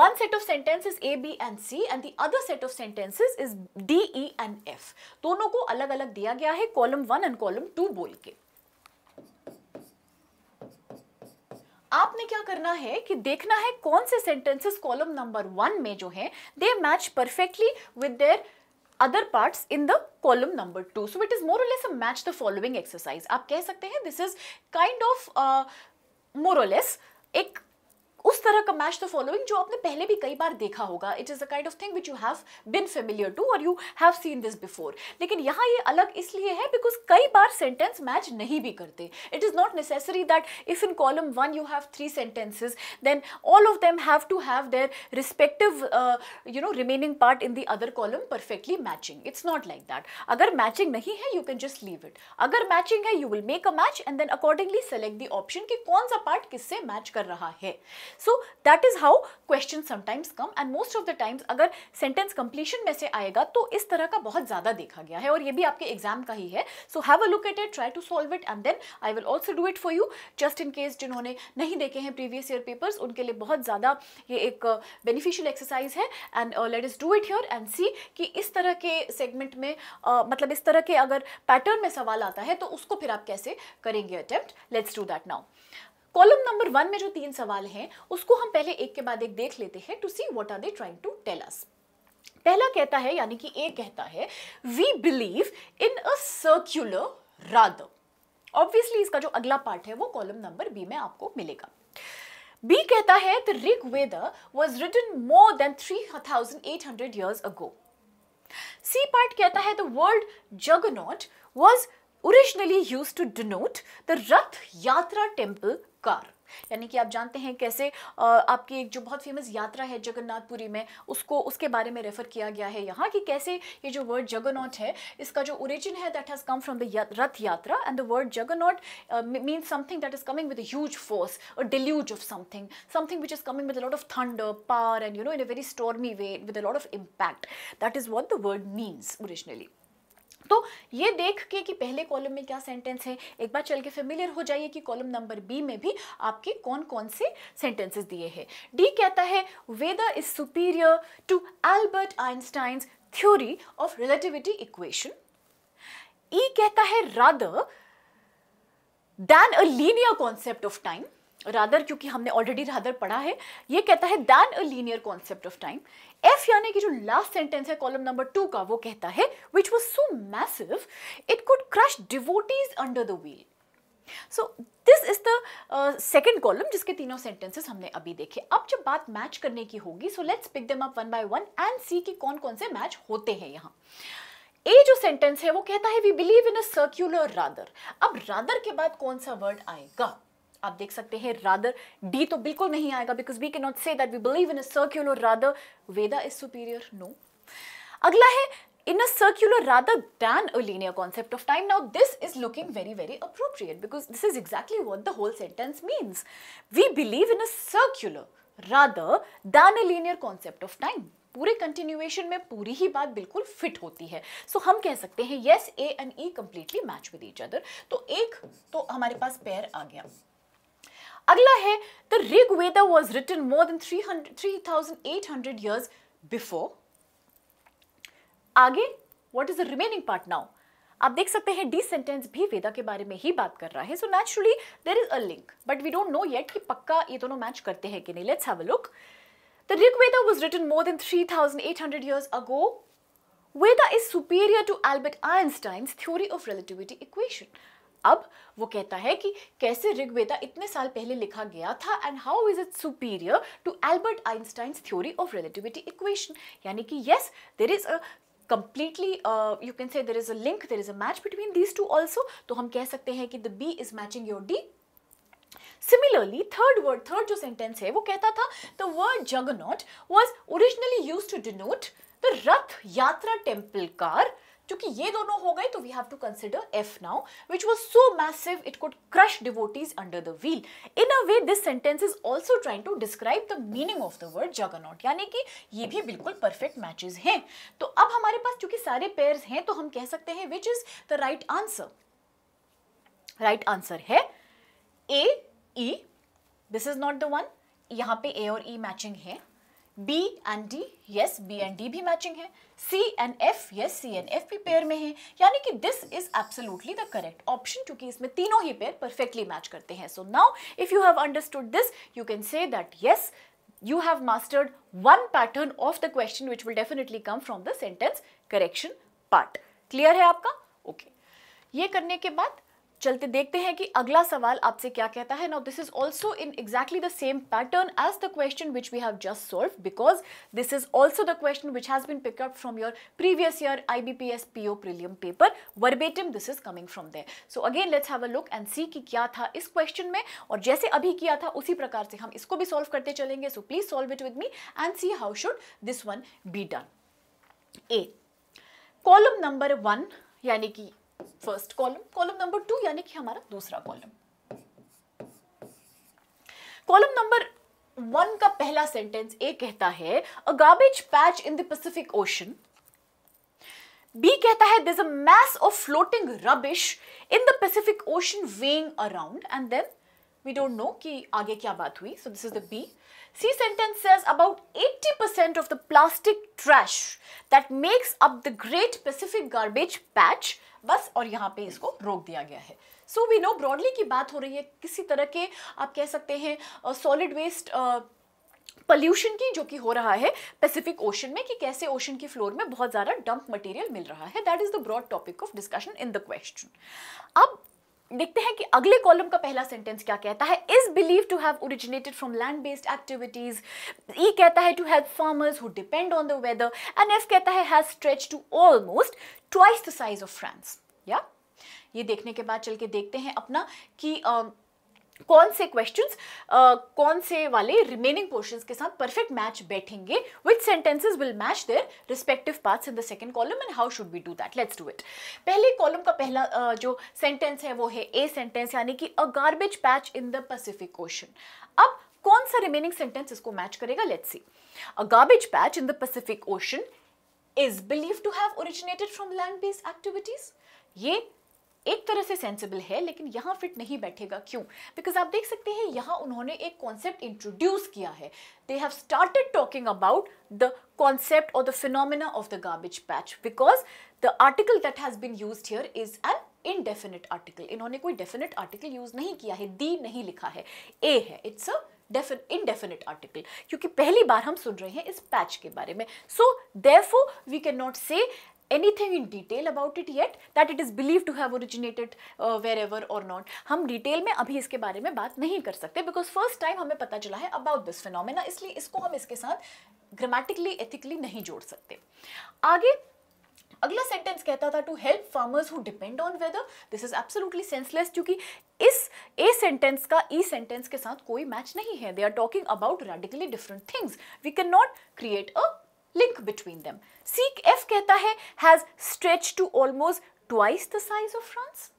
one set of sentences A B and C and the other set of sentences is D E and F दोनों को अलग अलग दिया गया है column one and column two बोल के आपने क्या करना है कि देखना है कौन से सेंटेंसेस कॉलम नंबर वन में जो है they match perfectly with their other parts in the column number 2 so it is more or less a match the following exercise aap keh sakte hain this is kind of uh, more or less ek उस तरह का match the following जो आपने पहले भी कई बार देखा होगा it is a kind of thing which you have been familiar to और you have seen this before लेकिन यहाँ ये अलग इसलिए है बिकॉज कई बार सेंटेंस मैच नहीं भी करते it is not necessary that if in column one you have three sentences then all of them have to have their respective you know remaining part in the other column perfectly matching it's not like that अगर matching नहीं है you can just leave it अगर matching है you will make a match and then accordingly select the option कि कौन सा part किससे match कर रहा है so that is how question sometimes come and most of the times अगर सेंटेंस कंप्लीशन में से आएगा तो इस तरह का बहुत ज़्यादा देखा गया है और ये भी आपके एग्जाम का ही है so have a look at it try to solve it and then I will also do it for you just in case जिन्होंने नहीं देखे हैं प्रीवियस ईयर पेपर्स उनके लिए बहुत ज़्यादा ये एक बेनिफिशियल एक्सरसाइज है and let us do it your end see कि इस तरह के सेगमेंट में uh, मतलब इस तरह के अगर पैटर्न में सवाल आता है तो उसको फिर आप कैसे करेंगे attempt let's do that now column number one में जो तीन सवाल हैं उसको हम पहले एक के बाद एक देख लेते हैं to see what are they trying to tell us पहला कहता है यानी कि ए कहता है we believe in a circular rather obviously इसका जो अगला पार्ट है वो कॉलम नंबर बी में आपको मिलेगा बी कहता है the Rig Veda was written more than three thousand eight hundred years ago C part कहता है the word juggernaut was originally use to denote the Rath Yatra temple car यानी कि आप जानते हैं कैसे आपकी एक जो बहुत फेमस यात्रा है जगन्नाथपुरी में उसको उसके बारे में रेफर किया गया है यहाँ कि कैसे ये जो वर्ड जगन्नाथ है इसका जो ओरिजिन है that has come from the Rath Yatra and the word Jagannath means something that is coming with huge force a deluge of something something which is coming with lot of thunder power and you know in a very stormy way with a lot of impact that is what the word means originally तो ये देख के कि पहले column में क्या sentence है एक बार चल के फेमिलियर हो जाइए कि कॉलम नंबर बी में भी आपके कौन कौन से सेंटेंसेस दिए हैं डी कहता है Veda is superior to Albert Einstein theory of relativity equation E कहता है rather than a linear concept of time rather क्योंकि हमने ऑलरेडी रादर पढ़ा है ये कहता है than a linear concept of time F यानी कि जो लास्ट सेंटेंस है कॉलम नंबर टू का वो कहता है which was so massive it could crush devotees under the wheel so this is the second column जिसके तीनों सेंटेंसेस हमने अभी देखे अब जब बात मैच करने की होगी so let's pick them up one by one and see कि कौन कौन से मैच होते हैं यहाँ ए जो सेंटेंस है वो कहता है we believe in a circular rather अब रादर के बाद कौन सा वर्ड आएगा आप देख सकते हैं राधर डी तो बिल्कुल नहीं आएगा because we can not say that we believe in circular rather Veda is superior no अगला है in circular rather than a linear concept of time now this is looking very very appropriate because this is exactly what the whole sentence means we believe in a circular rather than a linear concept of time पूरे continuation में पूरी ही बात बिल्कुल fit होती है सो so, हम कह सकते हैं yes A and E completely match with each other तो एक तो हमारे पास पैर आ गया अगला है the Rig Rigveda was written more than three hundred three thousand eight hundred years before आगे what is the remaining part now आप देख सकते हैं डी सेंटेंस भी वेदा के बारे में ही बात कर रहा है so naturally there is a link but we don't know yet कि पक्का ये दोनों मैच करते हैं कि नहीं let's have a look the Rig Rigveda was written more than three thousand eight hundred years ago Veda is superior to Albert Einstein theory of relativity equation अब वो कहता है कि कैसे ऋग्वेदा इतने साल पहले लिखा गया था and how is it superior to Albert Einstein's theory of relativity equation यानी कि yes there is a completely uh, you can say there is a link there is a match between these two तो हम कह सकते हैं कि the B is matching your D similarly third word third जो sentence है वो कहता था the word juggernaut was originally use to denote the Rath Yatra temple car क्योंकि ये दोनों हो गए तो we have to consider F now which was so massive it could crush devotees under the wheel in a way this sentence is also trying to describe the meaning of the word juggernaut यानी कि ये भी बिल्कुल perfect matches हैं तो अब हमारे पास चूंकि सारे पेयर्स हैं तो हम कह सकते हैं which is the right answer right answer है A E this is not the one यहां पे ए और ई e मैचिंग है B and D yes B and D भी मैचिंग है C and F yes C and F भी pair में है यानी कि this is absolutely the correct option क्योंकि इसमें तीनों ही पेयर परफेक्टली मैच करते हैं so now if you have understood this you can say that yes you have mastered one pattern of the question which will definitely come from the sentence correction part clear है आपका okay ये करने के बाद चलते देखते हैं कि अगला सवाल आपसे क्या कहता है now this is also in exactly the same pattern as the question which we have just solve because this is also the question which has been pick up from your previous year I B P S P O prelim paper verbatim this is coming from there so again let's have a look and see कि क्या था इस question में और जैसे अभी किया था उसी प्रकार से हम इसको भी सॉल्व करते चलेंगे so please solve it with me and see how should this one be done A column number one यानी कि first column column number two यानी कि हमारा दूसरा कॉलम कॉलम नंबर वन का पहला सेंटेंस ए कहता है a garbage patch in the Pacific Ocean B कहता है this a mess of floating rubbish in the Pacific Ocean weighing around and then we don't know कि आगे क्या बात हुई so this is the B C sentence says about 80% of the plastic trash that makes up the Great Pacific Garbage Patch बस और यहाँ पे इसको रोक दिया गया है सो वी नो ब्रॉडली की बात हो रही है किसी तरह के आप कह सकते हैं सॉलिड वेस्ट पल्यूशन की जो कि हो रहा है पैसिफिक ओशन में कि कैसे ओशन की फ्लोर में बहुत ज़्यादा डंप मटेरियल मिल रहा है that is the broad topic of discussion in the question अब देखते हैं कि अगले कॉलम का पहला सेंटेंस क्या कहता है is believe to have originated from land based activities E कहता है to help farmers who depend on the weather and F कहता है has stretch to almost twice the size of France या ये देखने के बाद चल के देखते हैं अपना कि uh, कौन से क्वेश्चंस uh, कौन से वाले रिमेनिंग पोर्शंस के साथ परफेक्ट मैच बैठेंगे which sentences will match their respective parts in the second column and how should we do that let's do it पहले कॉलम का पहला uh, जो सेंटेंस है वो है ए सेंटेंस यानी कि a garbage patch in the Pacific Ocean अब कौन सा रिमेनिंग सेंटेंस इसको मैच करेगा let's see a garbage patch in the Pacific Ocean is believe to have originated from land based activities ये एक तरह से सेंसिबल है लेकिन यहाँ फिट नहीं बैठेगा क्यों बिकॉज आप देख सकते हैं यहाँ उन्होंने एक कॉन्सेप्ट इंट्रोड्यूस किया है they have started talking about the concept और the phenomena of the garbage patch because the article that has been use here is an indefinite article इन्होंने कोई डेफिनेट आर्टिकल यूज नहीं किया है दी नहीं लिखा है ए है इट्स अ इनडेफिनेट आर्टिकल क्योंकि पहली बार हम सुन रहे हैं इस पैच के बारे में so therefore we can not say anything in detail about it yet that it is believe to have originated where ever और नॉट हम डिटेल में अभी इसके बारे में बात नहीं कर सकते बिकॉज फर्स्ट टाइम हमें पता चला है अबाउट दिस phenomena इसलिए इसको हम इसके साथ ग्रामेटिकली एथिकली नहीं जोड़ सकते आगे अगला सेंटेंस कहता था to help farmers who depend on weather this is absolutely senseless क्योंकि इस ए सेंटेंस का ई e सेंटेंस के साथ कोई मैच नहीं है they are talking about radically different things we can not create a link between them. Sikh F कहता has stretched to almost twice the size of France.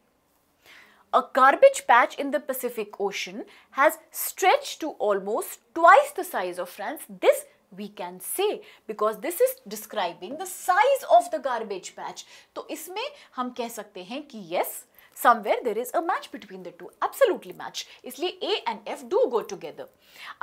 A garbage patch in the Pacific Ocean has stretched to almost twice the size of France. This we can say because this is describing the size of the garbage patch. So इसमें हम कह सकते हैं yes, somewhere there is a match between the two absolutely match इसलिए A and F do go together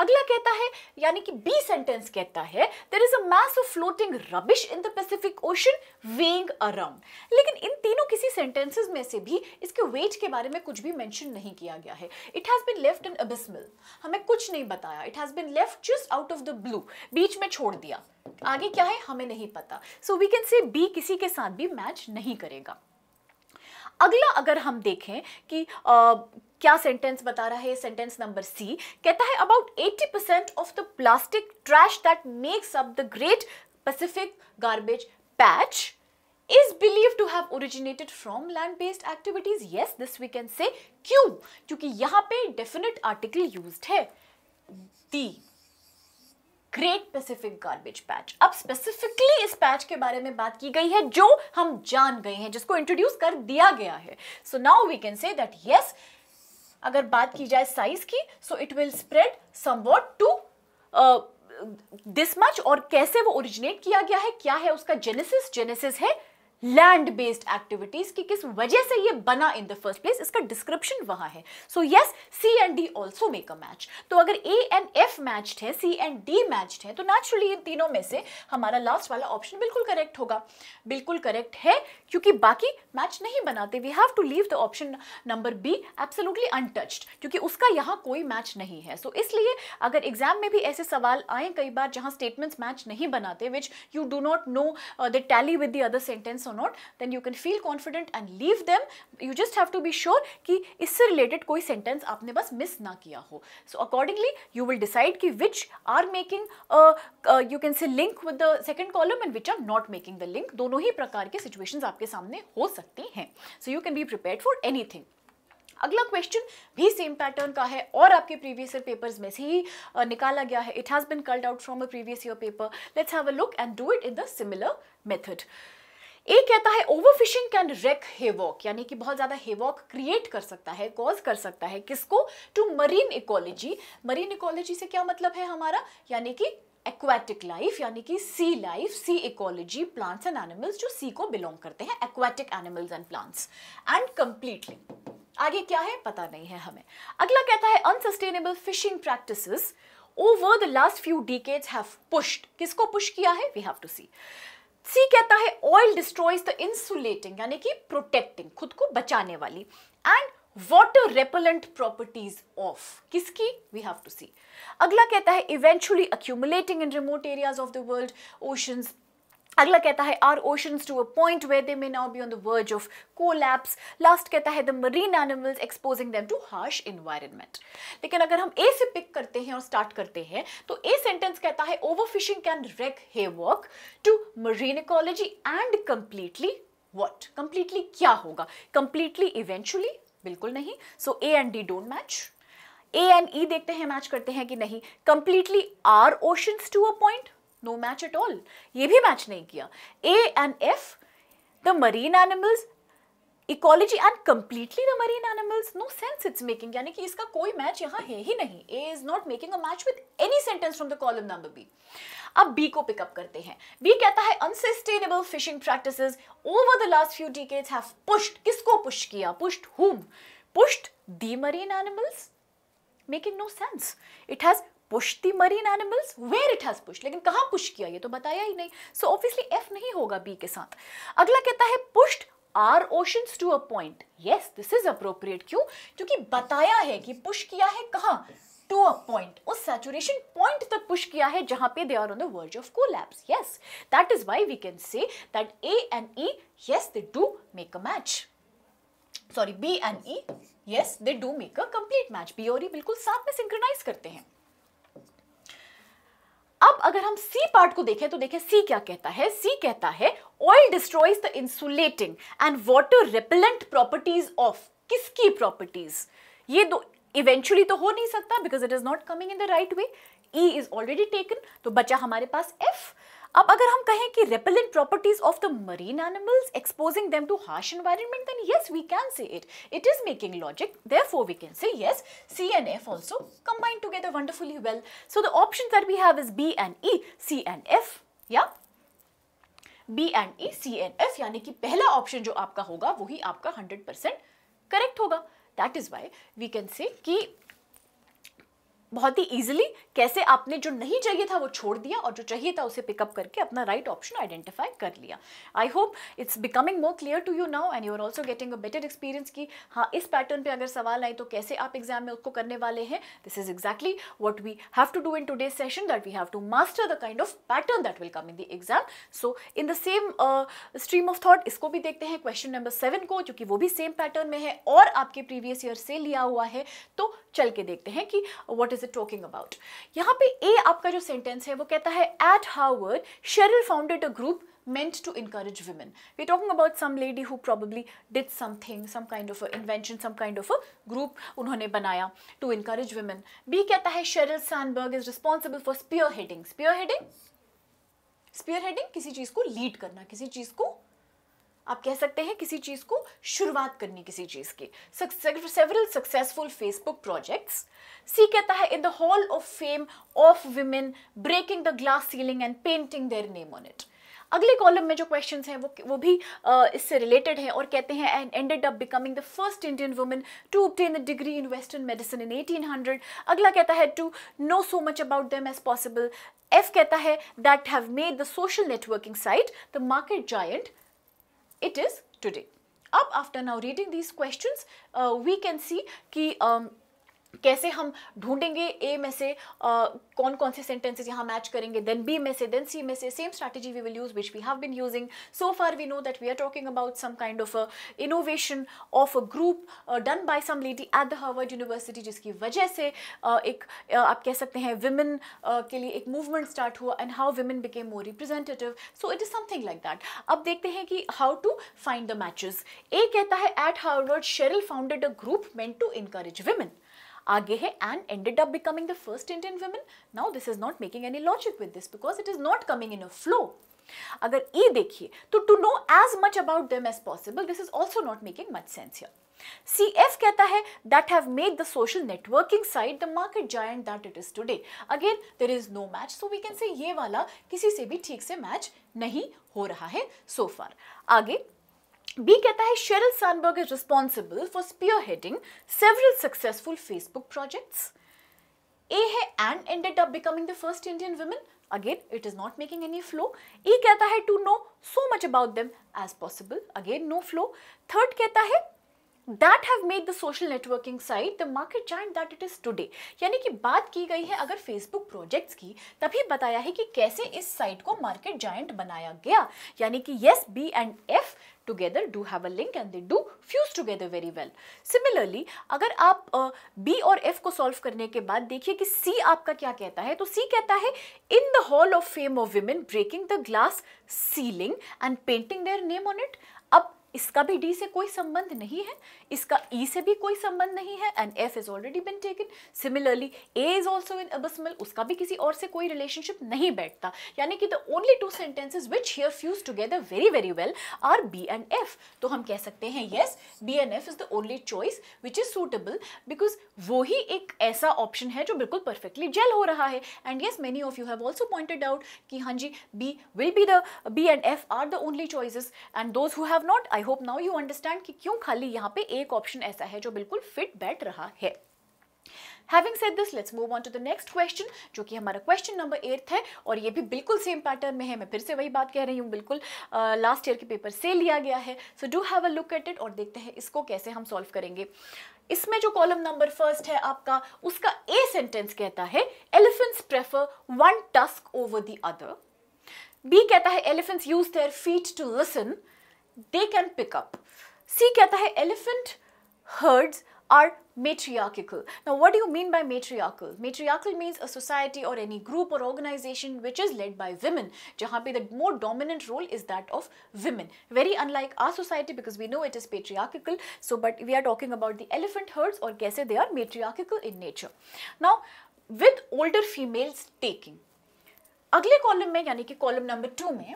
अगला कहता है यानी कि बी सेंटेंस कहता है there is a mess of floating rubbish in the Pacific Ocean weighing around लेकिन इन तीनों किसी सेंटेंसेस में से भी इसके वेट के बारे में कुछ भी मेंशन नहीं किया गया है it has been left and abysmal हमें कुछ नहीं बताया it has been left just out of the blue बीच में छोड़ दिया आगे क्या है हमें नहीं पता so we can say B किसी के साथ भी मैच नहीं करेगा अगला अगर हम देखें कि आ, क्या सेंटेंस बता रहा है सेंटेंस नंबर सी कहता है about 80 percent of the plastic trash that makes up the great Pacific garbage patch is believe to have originated from land based activities yes this we can say क्यों क्योंकि यहां पे definite article used है the great Pacific garbage patch अब specifically इस patch के बारे में बात की गई है जो हम जान गए हैं जिसको इंट्रोड्यूस कर दिया गया है so now we can say that yes अगर बात की जाए साइज की so it will spread somewhat to this much और कैसे वो ओरिजिनेट किया गया है क्या है उसका जेनेसिस जेनेसिस है लैंड बेस्ड एक्टिविटीज की किस वजह से ये बना इन द फर्स्ट प्लेस इसका डिस्क्रिप्शन वहां है so yes C and D also make a match तो अगर ए एंड एफ मैच्ड है सी एंड डी मैच्ड है तो नेचुरली इन तीनों में से हमारा लास्ट वाला ऑप्शन बिल्कुल करेक्ट होगा बिल्कुल करेक्ट है क्योंकि बाकी मैच नहीं बनाते we have to leave the option number B absolutely untouched क्योंकि उसका यहाँ कोई मैच नहीं है सो so, इसलिए अगर एग्जाम में भी ऐसे सवाल आए कई बार जहाँ स्टेटमेंट्स मैच नहीं बनाते which you do not know the tally with the other sentence on or not then you can feel confident and leave them you just have to be sure ki isse related koi sentence aapne bas miss na kiya ho so accordingly you will decide ki which are making a uh, uh, you can say link with the second column and which are not making the link dono hi prakar ke situations aapke samne ho सकती hain so you can be prepared for anything अगला question भी same pattern का है और आपके previous year papers में से ही निकाला गया है it has been culled out from a previous year paper let's have a look and do it in the similar method एक कहता है ओवरफिशिंग कैन रेक हेवॉक यानी कि बहुत ज़्यादा हेवॉक क्रिएट कर सकता है कॉज कर सकता है किसको to marine ecology marine ecology से क्या मतलब है हमारा यानी कि एक्वेटिक लाइफ यानी कि sea life sea ecology plants and animals जो सी को बिलोंग करते हैं aquatic animals and plants and completely आगे क्या है पता नहीं है हमें अगला कहता है unsustainable fishing practices over the last few decades have pushed किसको पुश किया है we have to see C कहता है ऑयल डिस्ट्रॉयज द इंसुलेटिंग यानी कि प्रोटेक्टिंग खुद को बचाने वाली and water repellent properties of किसकी वी हैव टू सी अगला कहता है eventually accumulating in remote areas of the world oceans अगला कहता है are oceans to a point where they may now be on the verge of collapse last कहता है the marine animals exposing them to harsh environment लेकिन अगर हम ए से pick करते हैं और स्टार्ट करते हैं तो ए सेंटेंस कहता है over fishing can wreak havoc to marine ecology and completely what completely क्या होगा कंप्लीटली इवेंचुअली बिल्कुल नहीं so A and D don't match A and E देखते हैं मैच करते हैं कि नहीं completely are oceans to a point no match at all ये भी मैच नहीं किया A and F the marine animals ecology and completely the marine animals no sense it's making यानी कि इसका कोई मैच यहाँ है ही नहीं A is not making a match with any sentence from the column number B अब B को पिकअप करते हैं बी कहता है unsustainable fishing practice over the last few decades have pushed किसको पुश किया pushed whom pushed the marine animals making no sense it has pushed the marine animals where it has push लेकिन कहाँ push किया ये तो बताया ही नहीं so obviously F नहीं होगा बी के साथ अगला कहता है pushed are oceans to a point yes this is appropriate क्यों क्योंकि बताया है कि पुश किया है कहाँ टू अ पॉइंट उस सैचुरेशन पॉइंट तक पुश किया है जहां पे they are on the verge of collapse yes that is why we can say that A and E yes they do make a match sorry B and E yes they do make a complete match B और E e बिल्कुल साथ में synchronise करते हैं अब अगर हम C part को देखें तो देखें सी क्या कहता है सी कहता है oil destroys the insulating and water repellent properties of किसकी प्रॉपर्टीज ये दो इवेंचुअली तो हो नहीं सकता because it is not coming in the right way E is already taken तो बचा हमारे पास एफ अब अगर हम कहें कि repellent properties of the marine animals exposing them to harsh environment then yes we can say it it is making logic therefore we can say yes C and F also combine together wonderfully well so the option that we have is B and E C and F या B and E C and F यानी कि पहला option जो आपका होगा वही आपका 100% correct होगा that is why we can say कि बहुत ही इजीली कैसे आपने जो नहीं चाहिए था वो छोड़ दिया और जो चाहिए था उसे पिकअप करके अपना राइट ऑप्शन आइडेंटिफाई कर लिया I hope it's becoming more clear to you now and you are also getting a better experience की हाँ इस पैटर्न पे अगर सवाल आए तो कैसे आप एग्जाम में उसको करने वाले हैं this is exactly what we have to do in today session that we have to master the kind of pattern that will come in the exam so in the same stream of thought इसको भी देखते हैं question number seven को कि वो भी same pattern में है और आपके प्रीवियस ईयर से लिया हुआ है तो चल के देखते हैं कि what is is it talking about यहाँ पे ए आपका जो सेंटेंस है वो कहता है at Harvard Sheryl founded a group meant to encourage women. We're talking about some lady who probably did something, some kind of a invention, some kind of a group उन्होंने बनाया to encourage women. B कहता है Sheryl Sandberg is responsible for spearheading. Spearheading? Spearheading किसी चीज़ को lead करना, किसी चीज़ को आप कह सकते हैं किसी चीज़ को शुरुआत करनी किसी चीज़ की several successful Facebook projects C कहता है in the hall of fame of women breaking the glass ceiling and painting their name on it अगले कॉलम में जो क्वेश्चन हैं वो वो भी uh, इससे रिलेटेड हैं और कहते हैं and ended up becoming the first Indian women to obtain a degree in western medicine in 1800 अगला कहता है to know so much about them as possible F कहता है that have made the social networking site the market giant it is today. Up after now reading these questions, uh, we can see that. कैसे हम ढूंढेंगे ए में से आ, कौन कौन से सेंटेंसेज यहाँ मैच करेंगे देन बी में से देन सी में से same strategy we will use which we have been using so far we know that we are talking about some kind of innovation of a group done by some lady at the Harvard University जिसकी वजह से uh, एक uh, आप कह सकते हैं women uh, के लिए एक मूवमेंट स्टार्ट हुआ and how women became more representative so it is something like that अब देखते हैं कि how to find the matches A कहता है at Harvard Sheryl founded a group meant to encourage women आगे है and ended up becoming the first Indian women now this is not making any logic with this because it is not coming in a flow अगर ये देखिए तो to know as much about them as possible this is also not making much sense here C F कहता है that have made the social networking site the market giant that it is today again there is no match so we can say ये वाला किसी से भी ठीक से match नहीं हो रहा है सो so फार आगे बी कहता है Sheryl Sandberg is responsible for spearheading several successful Facebook projects A है and ended up becoming the first Indian women again it is not making any flow E कहता है to know so much about them as possible again no flow third कहता है that have made the social networking site the market join that it is today यानी कि बात की गई है अगर फेसबुक प्रोजेक्ट्स की तभी बताया है कि कैसे इस साइट को मार्केट जॉइंट बनाया गया यानी कि yes B and F together do have a link and they do fuse together very well. Similarly, agar aap uh, B or F ko solve karne ke baad dekhiye ki C aapka kya kehta hai to C kehta hai in the hall of fame of women breaking the glass ceiling and painting their name on it इसका भी D से कोई संबंध नहीं है इसका ई e से भी कोई संबंध नहीं है and F is already been taken similarly A is also in abysmal उसका भी किसी और से कोई रिलेशनशिप नहीं बैठता यानी कि the only two sentences which here fuse together very very well are B and F तो हम कह सकते हैं yes B and F is the only choice which is suitable because वो ही एक ऐसा ऑप्शन है जो बिल्कुल परफेक्टली जेल हो रहा है and yes many of you have also pointed out कि हाँ जी B will be the B and F are the only choice and those who have not I I hope now you understand कि क्यों खाली यहाँ पे एक option ऐसा है जो बिल्कुल फिट बैठ रहा है Having said this, let's move on to the next question, जो कि हमारा question number एट्थ है और ये भी बिल्कुल same pattern में है मैं फिर से वही बात कह रही हूँ बिल्कुल uh, last year के paper से लिया गया है so do have a look at it और देखते हैं इसको कैसे हम solve करेंगे इसमें जो कॉलम नंबर फर्स्ट है आपका उसका ए सेंटेंस कहता है elephants prefer one tusk over the other B कहता है elephants use their feet to listen they can pick up C कहता है elephant herds are matriarchal now what you mean by matriarchal matriarchal means a society और any group और organisation which is led by women जहाँ पे the more dominant role is that of women very unlike our society because we know it is patriarchal so but we are talking about the elephant herds और कैसे they are matriarchal in nature now with older females taking अगले column में यानी कि column number to में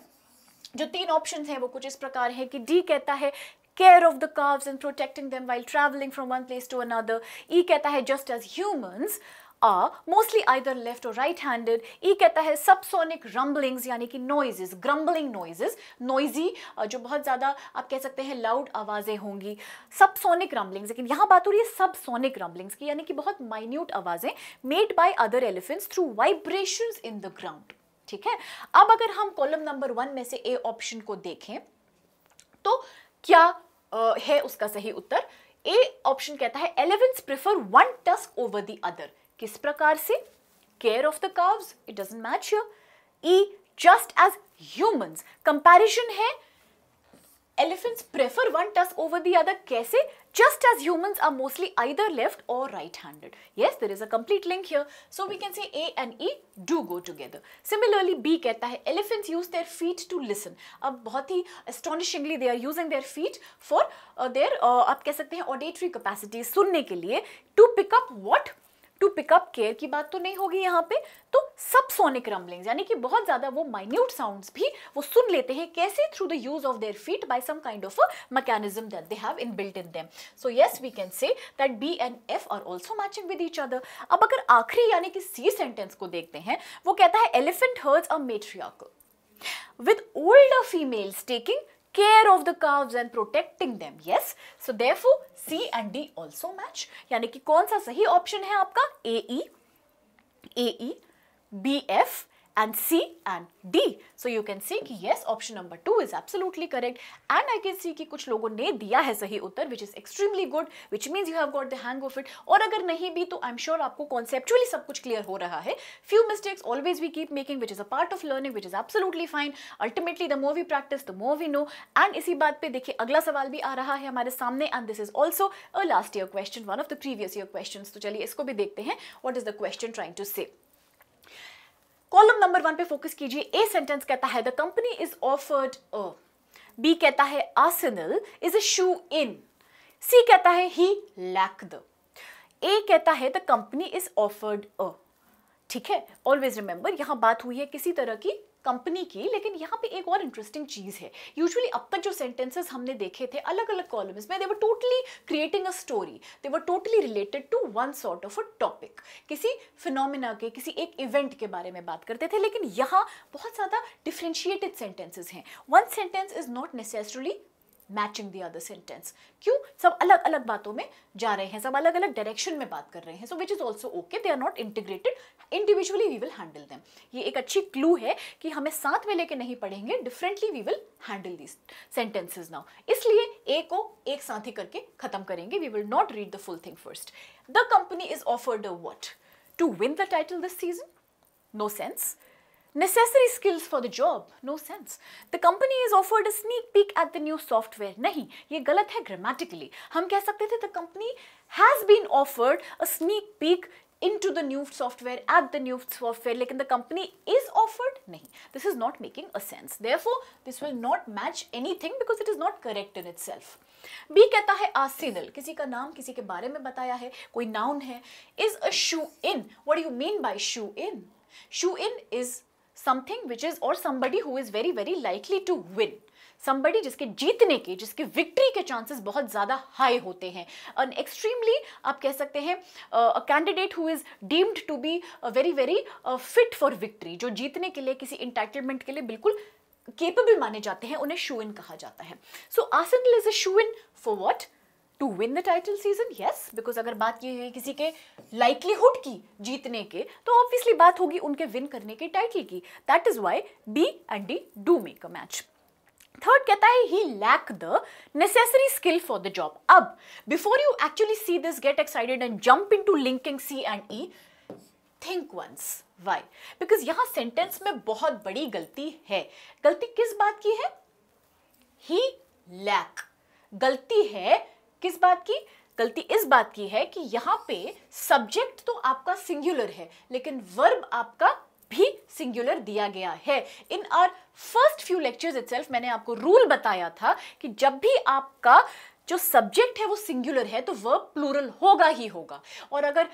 जो तीन option हैं वो कुछ इस प्रकार है कि डी कहता है care of the calf and protecting them while travelling from one place to another E कहता है just as humans are mostly either left और राइट हैंडेड ई कहता है सबसोनिक रंबलिंग्स यानी कि नॉइजेज ग्रम्बलिंग नॉइजेज नॉइजी जो बहुत ज़्यादा आप कह सकते हैं लाउड आवाज़ें होंगी सबसोनिक रंबलिंग्स लेकिन यहाँ बात हो रही है सबसोनिक रंबलिंग्स की यानी कि बहुत माइन्यूट आवाज़ें made by other elephants through vibration in the ground ठीक है अब अगर हम कॉलम नंबर वन में से ए ऑप्शन को देखें तो क्या आ, है उसका सही उत्तर ए ऑप्शन कहता है elephants prefer one tusk over the other किस प्रकार से care of the calf it doesn't match your E just as humans comparison है elephants prefer one tusk over the other कैसे just as humans are mostly either left or right-handed. Yes, there is a complete link here. So we can say A and E do go together. Similarly, B कहता है elephants use their feet to listen. अब बहुत ही astonishingly they are using their feet for uh, their uh, आप कह सकते हैं auditory capacity सुनने के लिए to pick up what to pick up care की बात तो नहीं होगी यहाँ पे तो सब सोनिक रंबलिंग यानी कि बहुत ज़्यादा वो माइन्यूट साउंड्स भी वो सुन लेते हैं कैसे through the use of their feet by some kind of a mechanism that they have inbuilt in them so yes we can say that B and F are also matching with each other अब अगर आखिरी यानी कि सी sentence को देखते हैं वो कहता है एलिफेंट हर्ज अ मेट्रियाकल with older females taking care of the calves and protecting them yes so therefore C and D also match yani ki kaun sa sahi option hai aapka A E A E B F and C and D. So you can see कि yes option number two is absolutely correct and I can see कि कुछ लोगों ने दिया है सही उत्तर which is extremely good which means you have got the hang of it और अगर नहीं भी तो I'm sure आपको conceptually सब कुछ clear हो रहा है few mistakes always we keep making which is a part of learning which is absolutely fine ultimately the more we practice the more we know and इसी बात पे देखिए अगला सवाल भी आ रहा है हमारे सामने and this is also a last year question one of the previous year questions तो चलिए इसको भी देखते हैं what is the question trying to say column number one पे फोकस कीजिए ए सेंटेंस कहता है the company is offered a B कहता है आसनल इज अ शू इन सी कहता है ही लैक द ए कहता है the company is offered a ठीक है ऑलवेज रिमेंबर यहां बात हुई है किसी तरह की कंपनी की लेकिन यहाँ पे एक और इंटरेस्टिंग चीज़ है यूजुअली अब तक जो सेंटेंसेस हमने देखे थे अलग अलग कॉलम्स में they were totally creating a story they were totally related to one sort of a topic किसी फिनोमिना के किसी एक इवेंट के बारे में बात करते थे लेकिन यहाँ बहुत ज़्यादा डिफ्रेंशिएटेड सेंटेंसेज हैं one sentence is not necessarily matching the other sentence क्यों सब अलग अलग बातों में जा रहे हैं सब अलग अलग डायरेक्शन में बात कर रहे हैं so which is also okay they are not integrated individually we will handle them ये एक अच्छी क्लू है कि हमें साथ में लेके नहीं पढ़ेंगे differently we will handle these sentences now इसलिए ए को एक साथ ही करके खत्म करेंगे we will not read the full thing first the company is offered a what to win the title this season no sense necessary skills for the job no sense the company is offered a sneak peek at the new software nahi ye galat hai grammatically hum keh sakte the the company has been offered a sneak peek into the new software at the new software lekin the company is offered nahi this is not making a sense therefore this will not match anything because it is not correct in itself b कहता है arsenal किसी का नाम किसी के बारे में बताया है कोई noun है is a shoe in what do you mean by shoe in shoe in is something which is और somebody who is very very likely to win somebody जिसके जीतने के जिसके विक्ट्री के चांसेस बहुत ज़्यादा हाई होते हैं एंड एक्सट्रीमली आप कह सकते हैं candidate who is deemed to be very very fit for victory जो जीतने के लिए किसी इंटाइटलमेंट के लिए बिल्कुल केपेबल माने जाते हैं उन्हें शू इन कहा जाता है so Arsenal is a shoo in for what to win the title season yes because अगर बात की हुई किसी के लाइकलीहुड की जीतने के तो ऑब्वियसली बात होगी उनके विन करने के टाइटल की that is why B and D do make a match third कहता है he lack the necessary skill for the job अब before you actually see this get excited and jump into linking C and E think once why because यहां sentence में बहुत बड़ी गलती है गलती किस बात की है ही लैक गलती है किस बात की गलती इस बात की है कि यहाँ पे सब्जेक्ट तो आपका सिंगुलर है लेकिन वर्ब आपका भी सिंगुलर दिया गया है in our first few lectures itself मैंने आपको रूल बताया था कि जब भी आपका जो सब्जेक्ट है वो सिंगुलर है तो वर्ब प्लूरल होगा ही होगा और अगर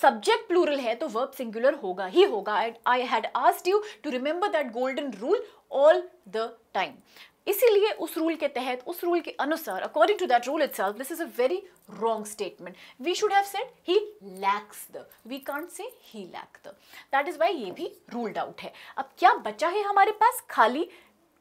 सब्जेक्ट प्लूरल है तो वर्ब सिंगुलर होगा ही होगा I had asked you to remember that golden rule all the time इसीलिए उस रूल के तहत उस रूल के अनुसार according to that rule itself this is a very wrong statement we should have said he lacks the we can't say he lack the that is why ये भी ruled out है अब क्या बचा है हमारे पास खाली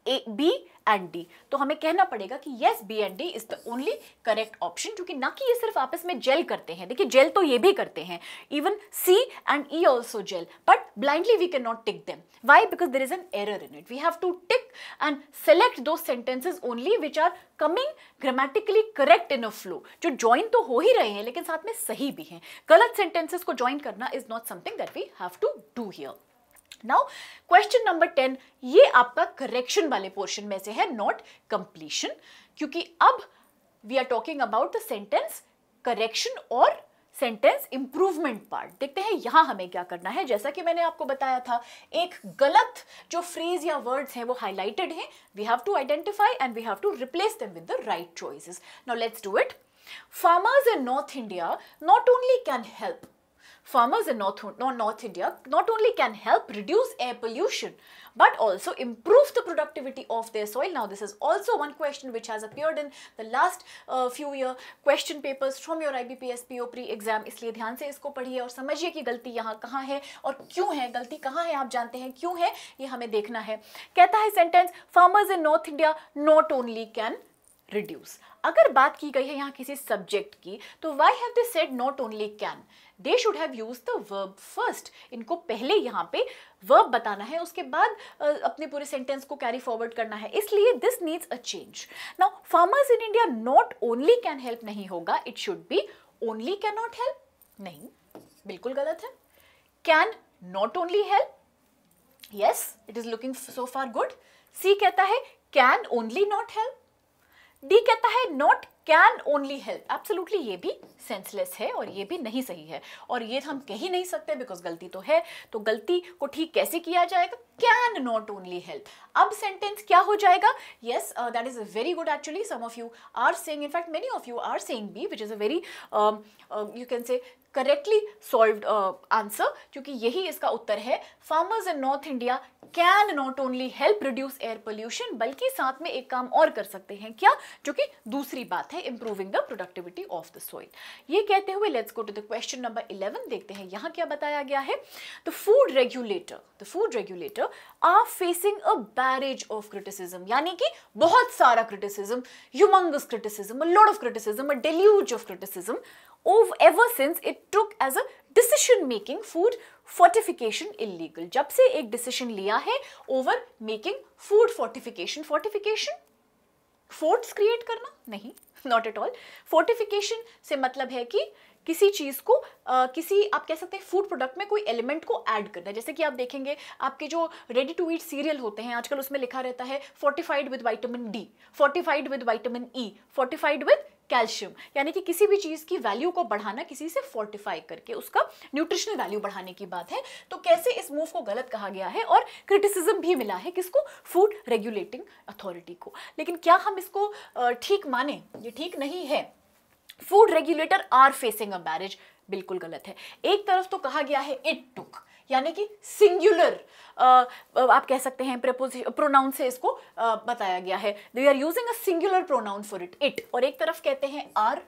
ए बी एंड डी तो हमें कहना पड़ेगा कि yes B and D is the only correct option क्योंकि ना कि ये सिर्फ आपस में जेल करते हैं देखिए जेल तो ये भी करते हैं even C and E also जेल but blindly we can not tick them why because there is an error in it we have to tick and select दो sentences only which are coming grammatically correct in a flow जो join तो हो ही रहे हैं लेकिन साथ में सही भी हैं गलत सेंटेंसेज को ज्वाइन करना is not something that we have to do here now question number ten ये आपका करेक्शन वाले पोर्शन में से है नॉट कंप्लीशन क्योंकि अब we are talking about the sentence correction और सेंटेंस इंप्रूवमेंट पार्ट देखते हैं यहां हमें क्या करना है जैसा कि मैंने आपको बताया था एक गलत जो फ्रेज या वर्ड्स हैं वो हाईलाइटेड हैं we have to identify and we have to replace them with the right choices now let's do it farmers in North India not only can help farmers in North, North India not only can help reduce air pollution but also improve the productivity of their soil. Now this is also one question which has appeared in the last uh, few year question papers from your IBPS po pre exam. isliye dhyan se isko padhiye aur samajhiye ki galti yahan kahan hai aur kyun hai galti kahan hai aap jante hain kyun hai ye hame dekhna hai kehta hai sentence farmers in north india not only can reduce अगर बात की गई है यहाँ किसी subject की तो why have they said not only can they should have use the verb first इनको पहले यहाँ पे वर्ब बताना है उसके बाद अपने पूरे सेंटेंस को कैरी फॉरवर्ड करना है इसलिए this needs a change now farmers in India not only can help नहीं होगा it should be only can not help नहीं बिल्कुल गलत है can not only help yes it is looking so far good C कहता है can only not help D कहता है not can only help absolutely ये भी सेंसलेस है और ये भी नहीं सही है और ये तो हम कह ही नहीं सकते बिकॉज गलती तो है तो गलती को ठीक कैसे किया जाएगा कैन नॉट ओनली हेल्प अब सेंटेंस क्या हो जाएगा yes that is a very good actually some of you are saying in fact many of you are saying B which is a very you can say correctly solved answer क्योंकि यही इसका उत्तर है farmers in North India can not only help reduce air pollution बल्कि साथ में एक काम और कर सकते हैं क्या जो कि दूसरी बात है improving the productivity of the soil ये कहते हुए let's go to the question number eleven देखते हैं यहाँ क्या बताया गया है the food regulator the food regulator are facing a barrage of criticism यानी कि बहुत सारा criticism humongous criticism lot of criticism deluge of criticism ever since it took as a decision making food fortification illegal जब से एक decision लिया है over making food fortification fortification forts create करना नहीं नॉट एट ऑल फोर्टिफिकेशन से मतलब है कि किसी चीज़ को आ, किसी आप कह सकते हैं फूड प्रोडक्ट में कोई एलिमेंट को ऐड करना है जैसे कि आप देखेंगे आपके जो रेडी टू ईट सीरियल होते हैं आजकल उसमें लिखा रहता है fortified with vitamin D fortified with vitamin E fortified with calcium यानी कि किसी भी चीज़ की वैल्यू को बढ़ाना किसी से फोर्टिफाई करके उसका न्यूट्रिशनल वैल्यू बढ़ाने की बात है तो कैसे इस मूव को गलत कहा गया है और क्रिटिसिज्म भी मिला है किसको फूड रेगुलेटिंग अथॉरिटी को लेकिन क्या हम इसको ठीक माने ये ठीक नहीं है food regulator are facing a marriage बिल्कुल गलत है एक तरफ तो कहा गया है इट टुक यानी कि सिंगुलर आप कह सकते हैं प्रपोजिशन प्रोनाउन से इसको आ, बताया गया है we are using a singular pronoun for it it और एक तरफ कहते हैं are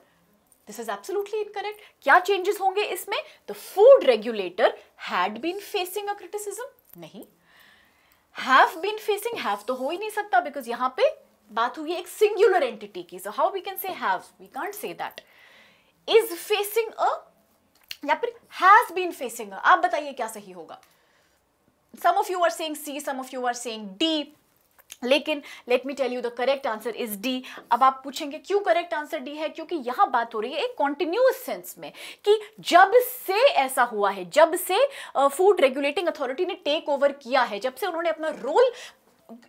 this is absolutely incorrect क्या चेंजेस होंगे इसमें the food regulator had been facing a criticism नहीं हैव बीन फेसिंग हैव तो हो ही नहीं सकता बिकॉज यहां पे बात हुई एक सिंगुलर एंटिटी की so how we can say have we can't say that is facing a या फिर हैज बीन फेसिंग आप बताइए क्या सही होगा some of you are saying C some of you are saying D लेकिन let me tell you the correct answer is D अब आप पूछेंगे क्यों करेक्ट आंसर डी है क्योंकि यहां बात हो रही है एक कॉन्टिन्यूस सेंस में कि जब से ऐसा हुआ है जब से फूड रेगुलेटिंग अथॉरिटी ने टेक ओवर किया है जब से उन्होंने अपना रोल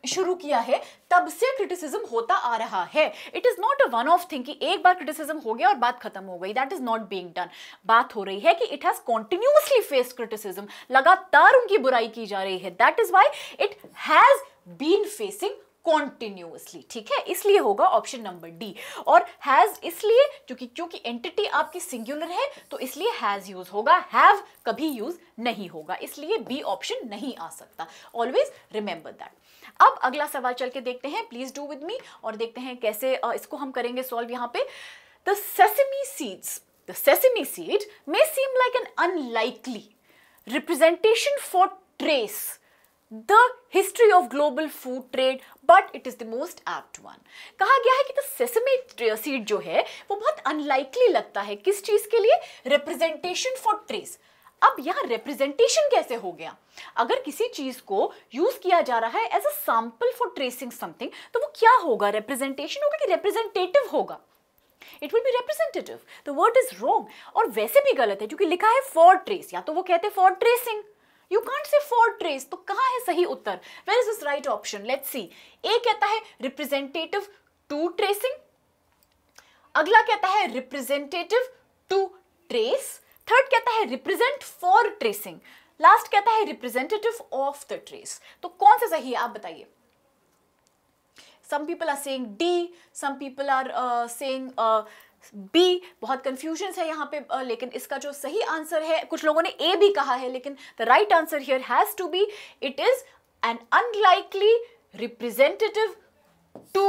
शुरू किया है तब से क्रिटिसिज्म होता आ रहा है it is not a one off thing कि एक बार क्रिटिसिज्म हो गया और बात खत्म हो गई that is not being done बात हो रही है कि it has continuously face criticism लगातार उनकी बुराई की जा रही है that is why it has been facing continuously ठीक है इसलिए होगा ऑप्शन नंबर डी और हैज इसलिए क्योंकि क्योंकि एंटिटी आपकी सिंगुलर है तो इसलिए हैज यूज होगा हैव कभी यूज नहीं होगा इसलिए बी ऑप्शन नहीं आ सकता ऑलवेज रिमेंबर दैट अब अगला सवाल चल के देखते हैं प्लीज़ डू विद मी और देखते हैं कैसे इसको हम करेंगे सॉल्व यहाँ पे the sesame seeds the sesame seed may seem like an unlikely representation for trace the history of global food trade but it is the most apt one कहा गया है कि द सेसमी सीड जो है वो बहुत अनलाइकली लगता है किस चीज के लिए रिप्रेजेंटेशन फॉर ट्रेस अब यहाँ रिप्रेजेंटेशन कैसे हो गया अगर किसी चीज को यूज किया जा रहा है as a sample for tracing something तो वो क्या होगा रिप्रेजेंटेशन होगा कि रिप्रेजेंटेटिव होगा it will be representative the word is wrong और वैसे भी गलत है क्योंकि लिखा है फॉर ट्रेस या तो वो कहते हैं for tracing you can't say for trace तो कहां है सही उत्तर where is is right option let's see A कहता है रिप्रेजेंटेटिव टू ट्रेसिंग अगला कहता है रिप्रेजेंटेटिव टू ट्रेस थर्ड कहता है रिप्रेजेंट फॉर ट्रेसिंग लास्ट कहता है रिप्रेजेंटेटिव ऑफ द ट्रेस तो कौन सा सही है आप बताइए some people are saying D some people are saying B बहुत कंफ्यूजन है यहाँ पे uh, लेकिन इसका जो सही आंसर है कुछ लोगों ने ए भी कहा है लेकिन the right answer here has to be it is an unlikely representative to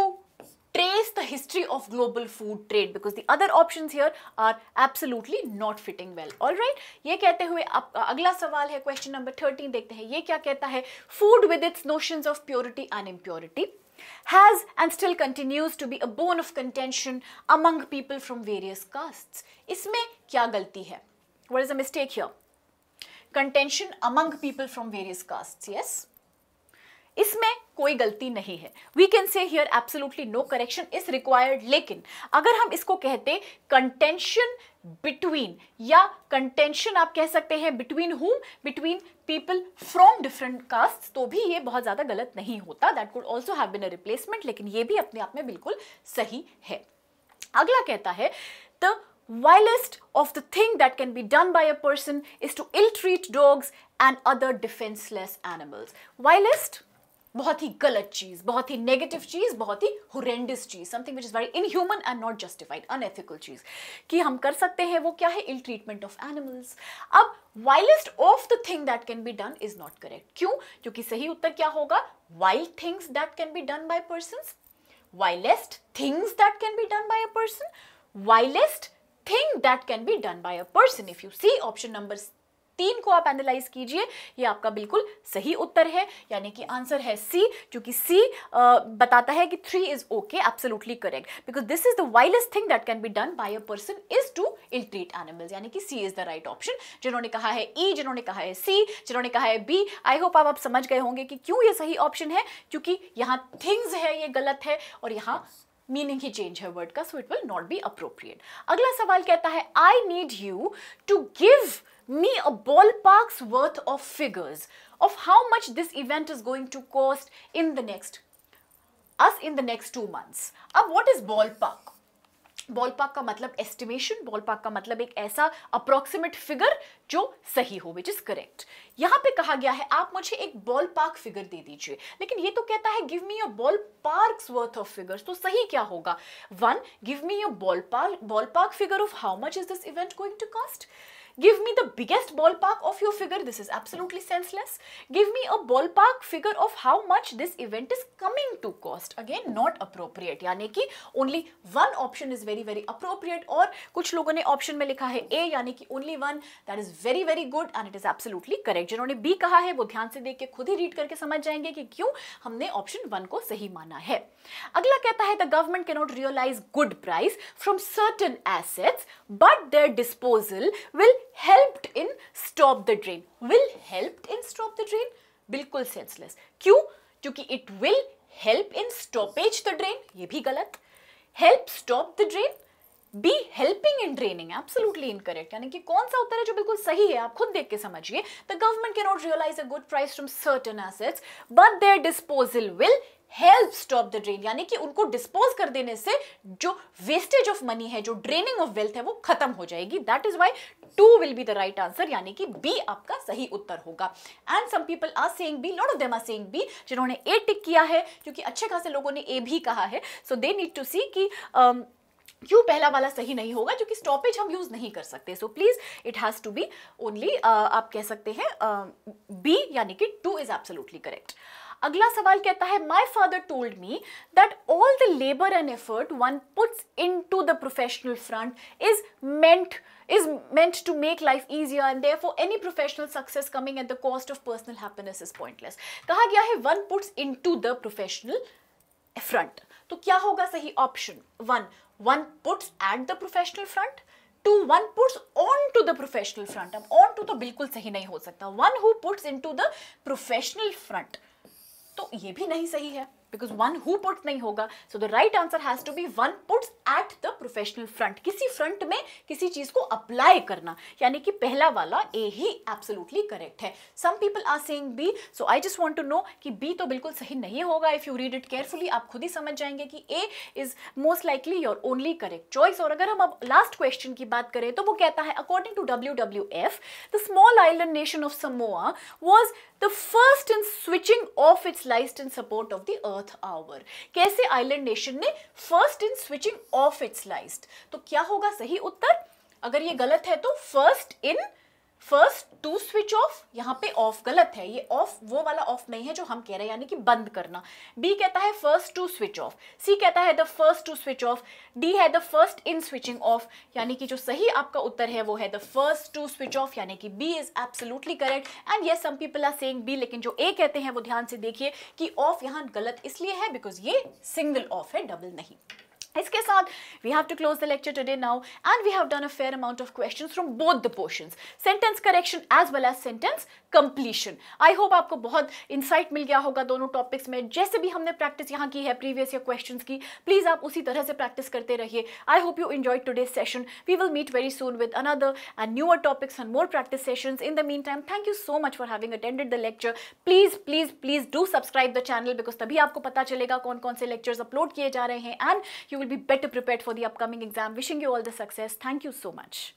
trace the history of global food trade because the other options here are absolutely not fitting well. Alright, ये कहते हुए अब अगला सवाल है question number thirteen देखते हैं ये क्या कहता है food with its notions of purity and impurity has and still continues to be a bone of contention among people from various castes. इसमें क्या गलती है What is the mistake here? Contention among people from various castes, yes? इसमें कोई गलती नहीं है we can say here absolutely no correction is required लेकिन अगर हम इसको कहते कंटेंशन बिटवीन या कंटेंशन आप कह सकते हैं between whom between people from different caste तो भी ये बहुत ज़्यादा गलत नहीं होता that could also have been a replacement लेकिन ये भी अपने आप में बिल्कुल सही है अगला कहता है the vilest of the thing that can be done by a person is to ill treat dogs and other defenceless animals vilest बहुत ही गलत चीज बहुत ही नेगेटिव चीज बहुत ही हुरेंडिस चीज something which is very inhuman and not justified unethical चीज कि हम कर सकते हैं वो क्या है इल ट्रीटमेंट ऑफ एनिमल्स अब wildest of the thing that can be done is not correct क्यों क्योंकि सही उत्तर क्या होगा wild things that can be done by person wildest things that can be done by a person wildest thing that can be done by a person if you see option number तीन को आप analyse कीजिए ये आपका बिल्कुल सही उत्तर है यानी कि आंसर है सी क्योंकि सी बताता है कि three is okay absolutely correct because this is the vilest thing that can be done by a person is to ill treat animals यानी कि C is the right option जिन्होंने कहा है ई e, जिन्होंने कहा है सी जिन्होंने कहा है बी आई होप आप समझ गए होंगे कि क्यों ये सही ऑप्शन है क्योंकि यहाँ थिंग्स है ये गलत है और यहाँ मीनिंग ही चेंज है वर्ड का so it will not be appropriate अगला सवाल कहता है I need you to give me a ballpark's worth of figures of how much this event is going to cost in the next us in the next two months. अब what is ballpark? Ballpark का मतलब estimation ballpark का मतलब एक ऐसा approximate figure जो सही हो विच इज करेक्ट यहाँ पे कहा गया है आप मुझे एक बॉल पार्क फिगर दे दीजिए लेकिन ये तो कहता है give me a ballpark worth of figures तो सही क्या होगा one give me a ballpark ballpark figure of how much is this event going to cost Give me the biggest ballpark of your figure. This is absolutely senseless. Give me a ballpark figure of how much this event is coming to cost. Again, not appropriate. यानी कि only one option is very very appropriate. और कुछ लोगों ने option में लिखा है A यानी कि only one. That is very very good and it is absolutely correct. जिन्होंने B कहा है वो ध्यान से देख के खुद ही read करके समझ जाएंगे कि क्यों हमने option वन को सही माना है अगला कहता है the government cannot realise good price from certain assets but their disposal will helped in stop the drain will helped in stop the drain बिल्कुल सेंसलेस क्यों क्योंकि it will help in stoppage the drain ये भी गलत help stop the drain be helping in draining absolutely incorrect यानी कि कौन सा उत्तर है जो बिल्कुल सही है आप खुद देख के समझिए the government can not realise a good price from certain assets but their disposal will help stop the drain यानी कि उनको डिस्पोज कर देने से जो वेस्टेज ऑफ मनी है जो ड्रेनिंग ऑफ वेल्थ है वो खत्म हो जाएगी that is why two will be the right answer यानी कि बी आपका सही उत्तर होगा and some people are saying B lot of them are saying B जिन्होंने ए टिक किया है क्योंकि अच्छे खासे लोगों ने ए भी कहा है सो दे नीड टू सी कि um, क्यों पहला वाला सही नहीं होगा क्योंकि स्टॉपेज हम यूज़ नहीं कर सकते so please it has to be only आप कह सकते हैं बी uh, यानी कि टू इज़ एब्सोल्युटली करेक्ट अगला सवाल कहता है my father told me that all the labour and effort one puts in to the professional front is meant meant to make life easier and therefore any professional success coming at the cost of personal happiness is pointless कहा गया है puts in to the professional front तो क्या होगा सही option one one puts at the professional front two one puts on to the professional front अब on to तो बिल्कुल सही नहीं हो सकता one who puts in to the professional front तो ये भी नहीं सही है बिकॉज वन हु पुट नहीं होगा so the right answer has to be one puts at the professional front किसी फ्रंट में किसी चीज को अप्लाई करना यानी कि पहला वाला ए ही एब्सोल्युटली करेक्ट है some people are saying B so I just want to know कि बी तो बिल्कुल सही नहीं होगा if you read it carefully आप खुद ही समझ जाएंगे कि A is most likely your only correct choice और अगर हम अब लास्ट क्वेश्चन की बात करें तो वो कहता है according to W W F the small island nation of Samoa was the first in switching off its लाइस्ट in support of the earth earth hour कैसे आइलैंड नेशन ने first in switching off its light तो क्या होगा सही उत्तर अगर ये गलत है तो first in first to switch off यहाँ पे ऑफ गलत है ये ऑफ वो वाला ऑफ नहीं है जो हम कह रहे हैं यानी कि बंद करना बी कहता है first to switch off C कहता है the first to switch off D है the first in switching off यानी कि जो सही आपका उत्तर है वो है the first to switch off यानी कि B is absolutely correct and ये some people are saying B लेकिन जो ए कहते हैं वो ध्यान से देखिए कि ऑफ यहाँ गलत इसलिए है बिकॉज ये सिंगल ऑफ है डबल नहीं इसके साथ we have to close the lecture today now and we have done a fair amount of questions from both the portions sentence correction as well as sentence completion I hope आपको बहुत insight मिल गया होगा दोनों topics में जैसे भी हमने practice यहाँ की है प्रीवियस या क्वेश्चंस की प्लीज़ आप उसी तरह से प्रैक्टिस करते रहिए I hope you enjoy today session we will meet very soon with another and newer topics and more practice sessions in the mean time thank you so much for having attended the lecture please please please do subscribe the channel because तभी आपको पता चलेगा कौन कौन से lectures upload किए जा रहे हैं and you will be better prepare for the upcoming exam wishing you all the success thank you so much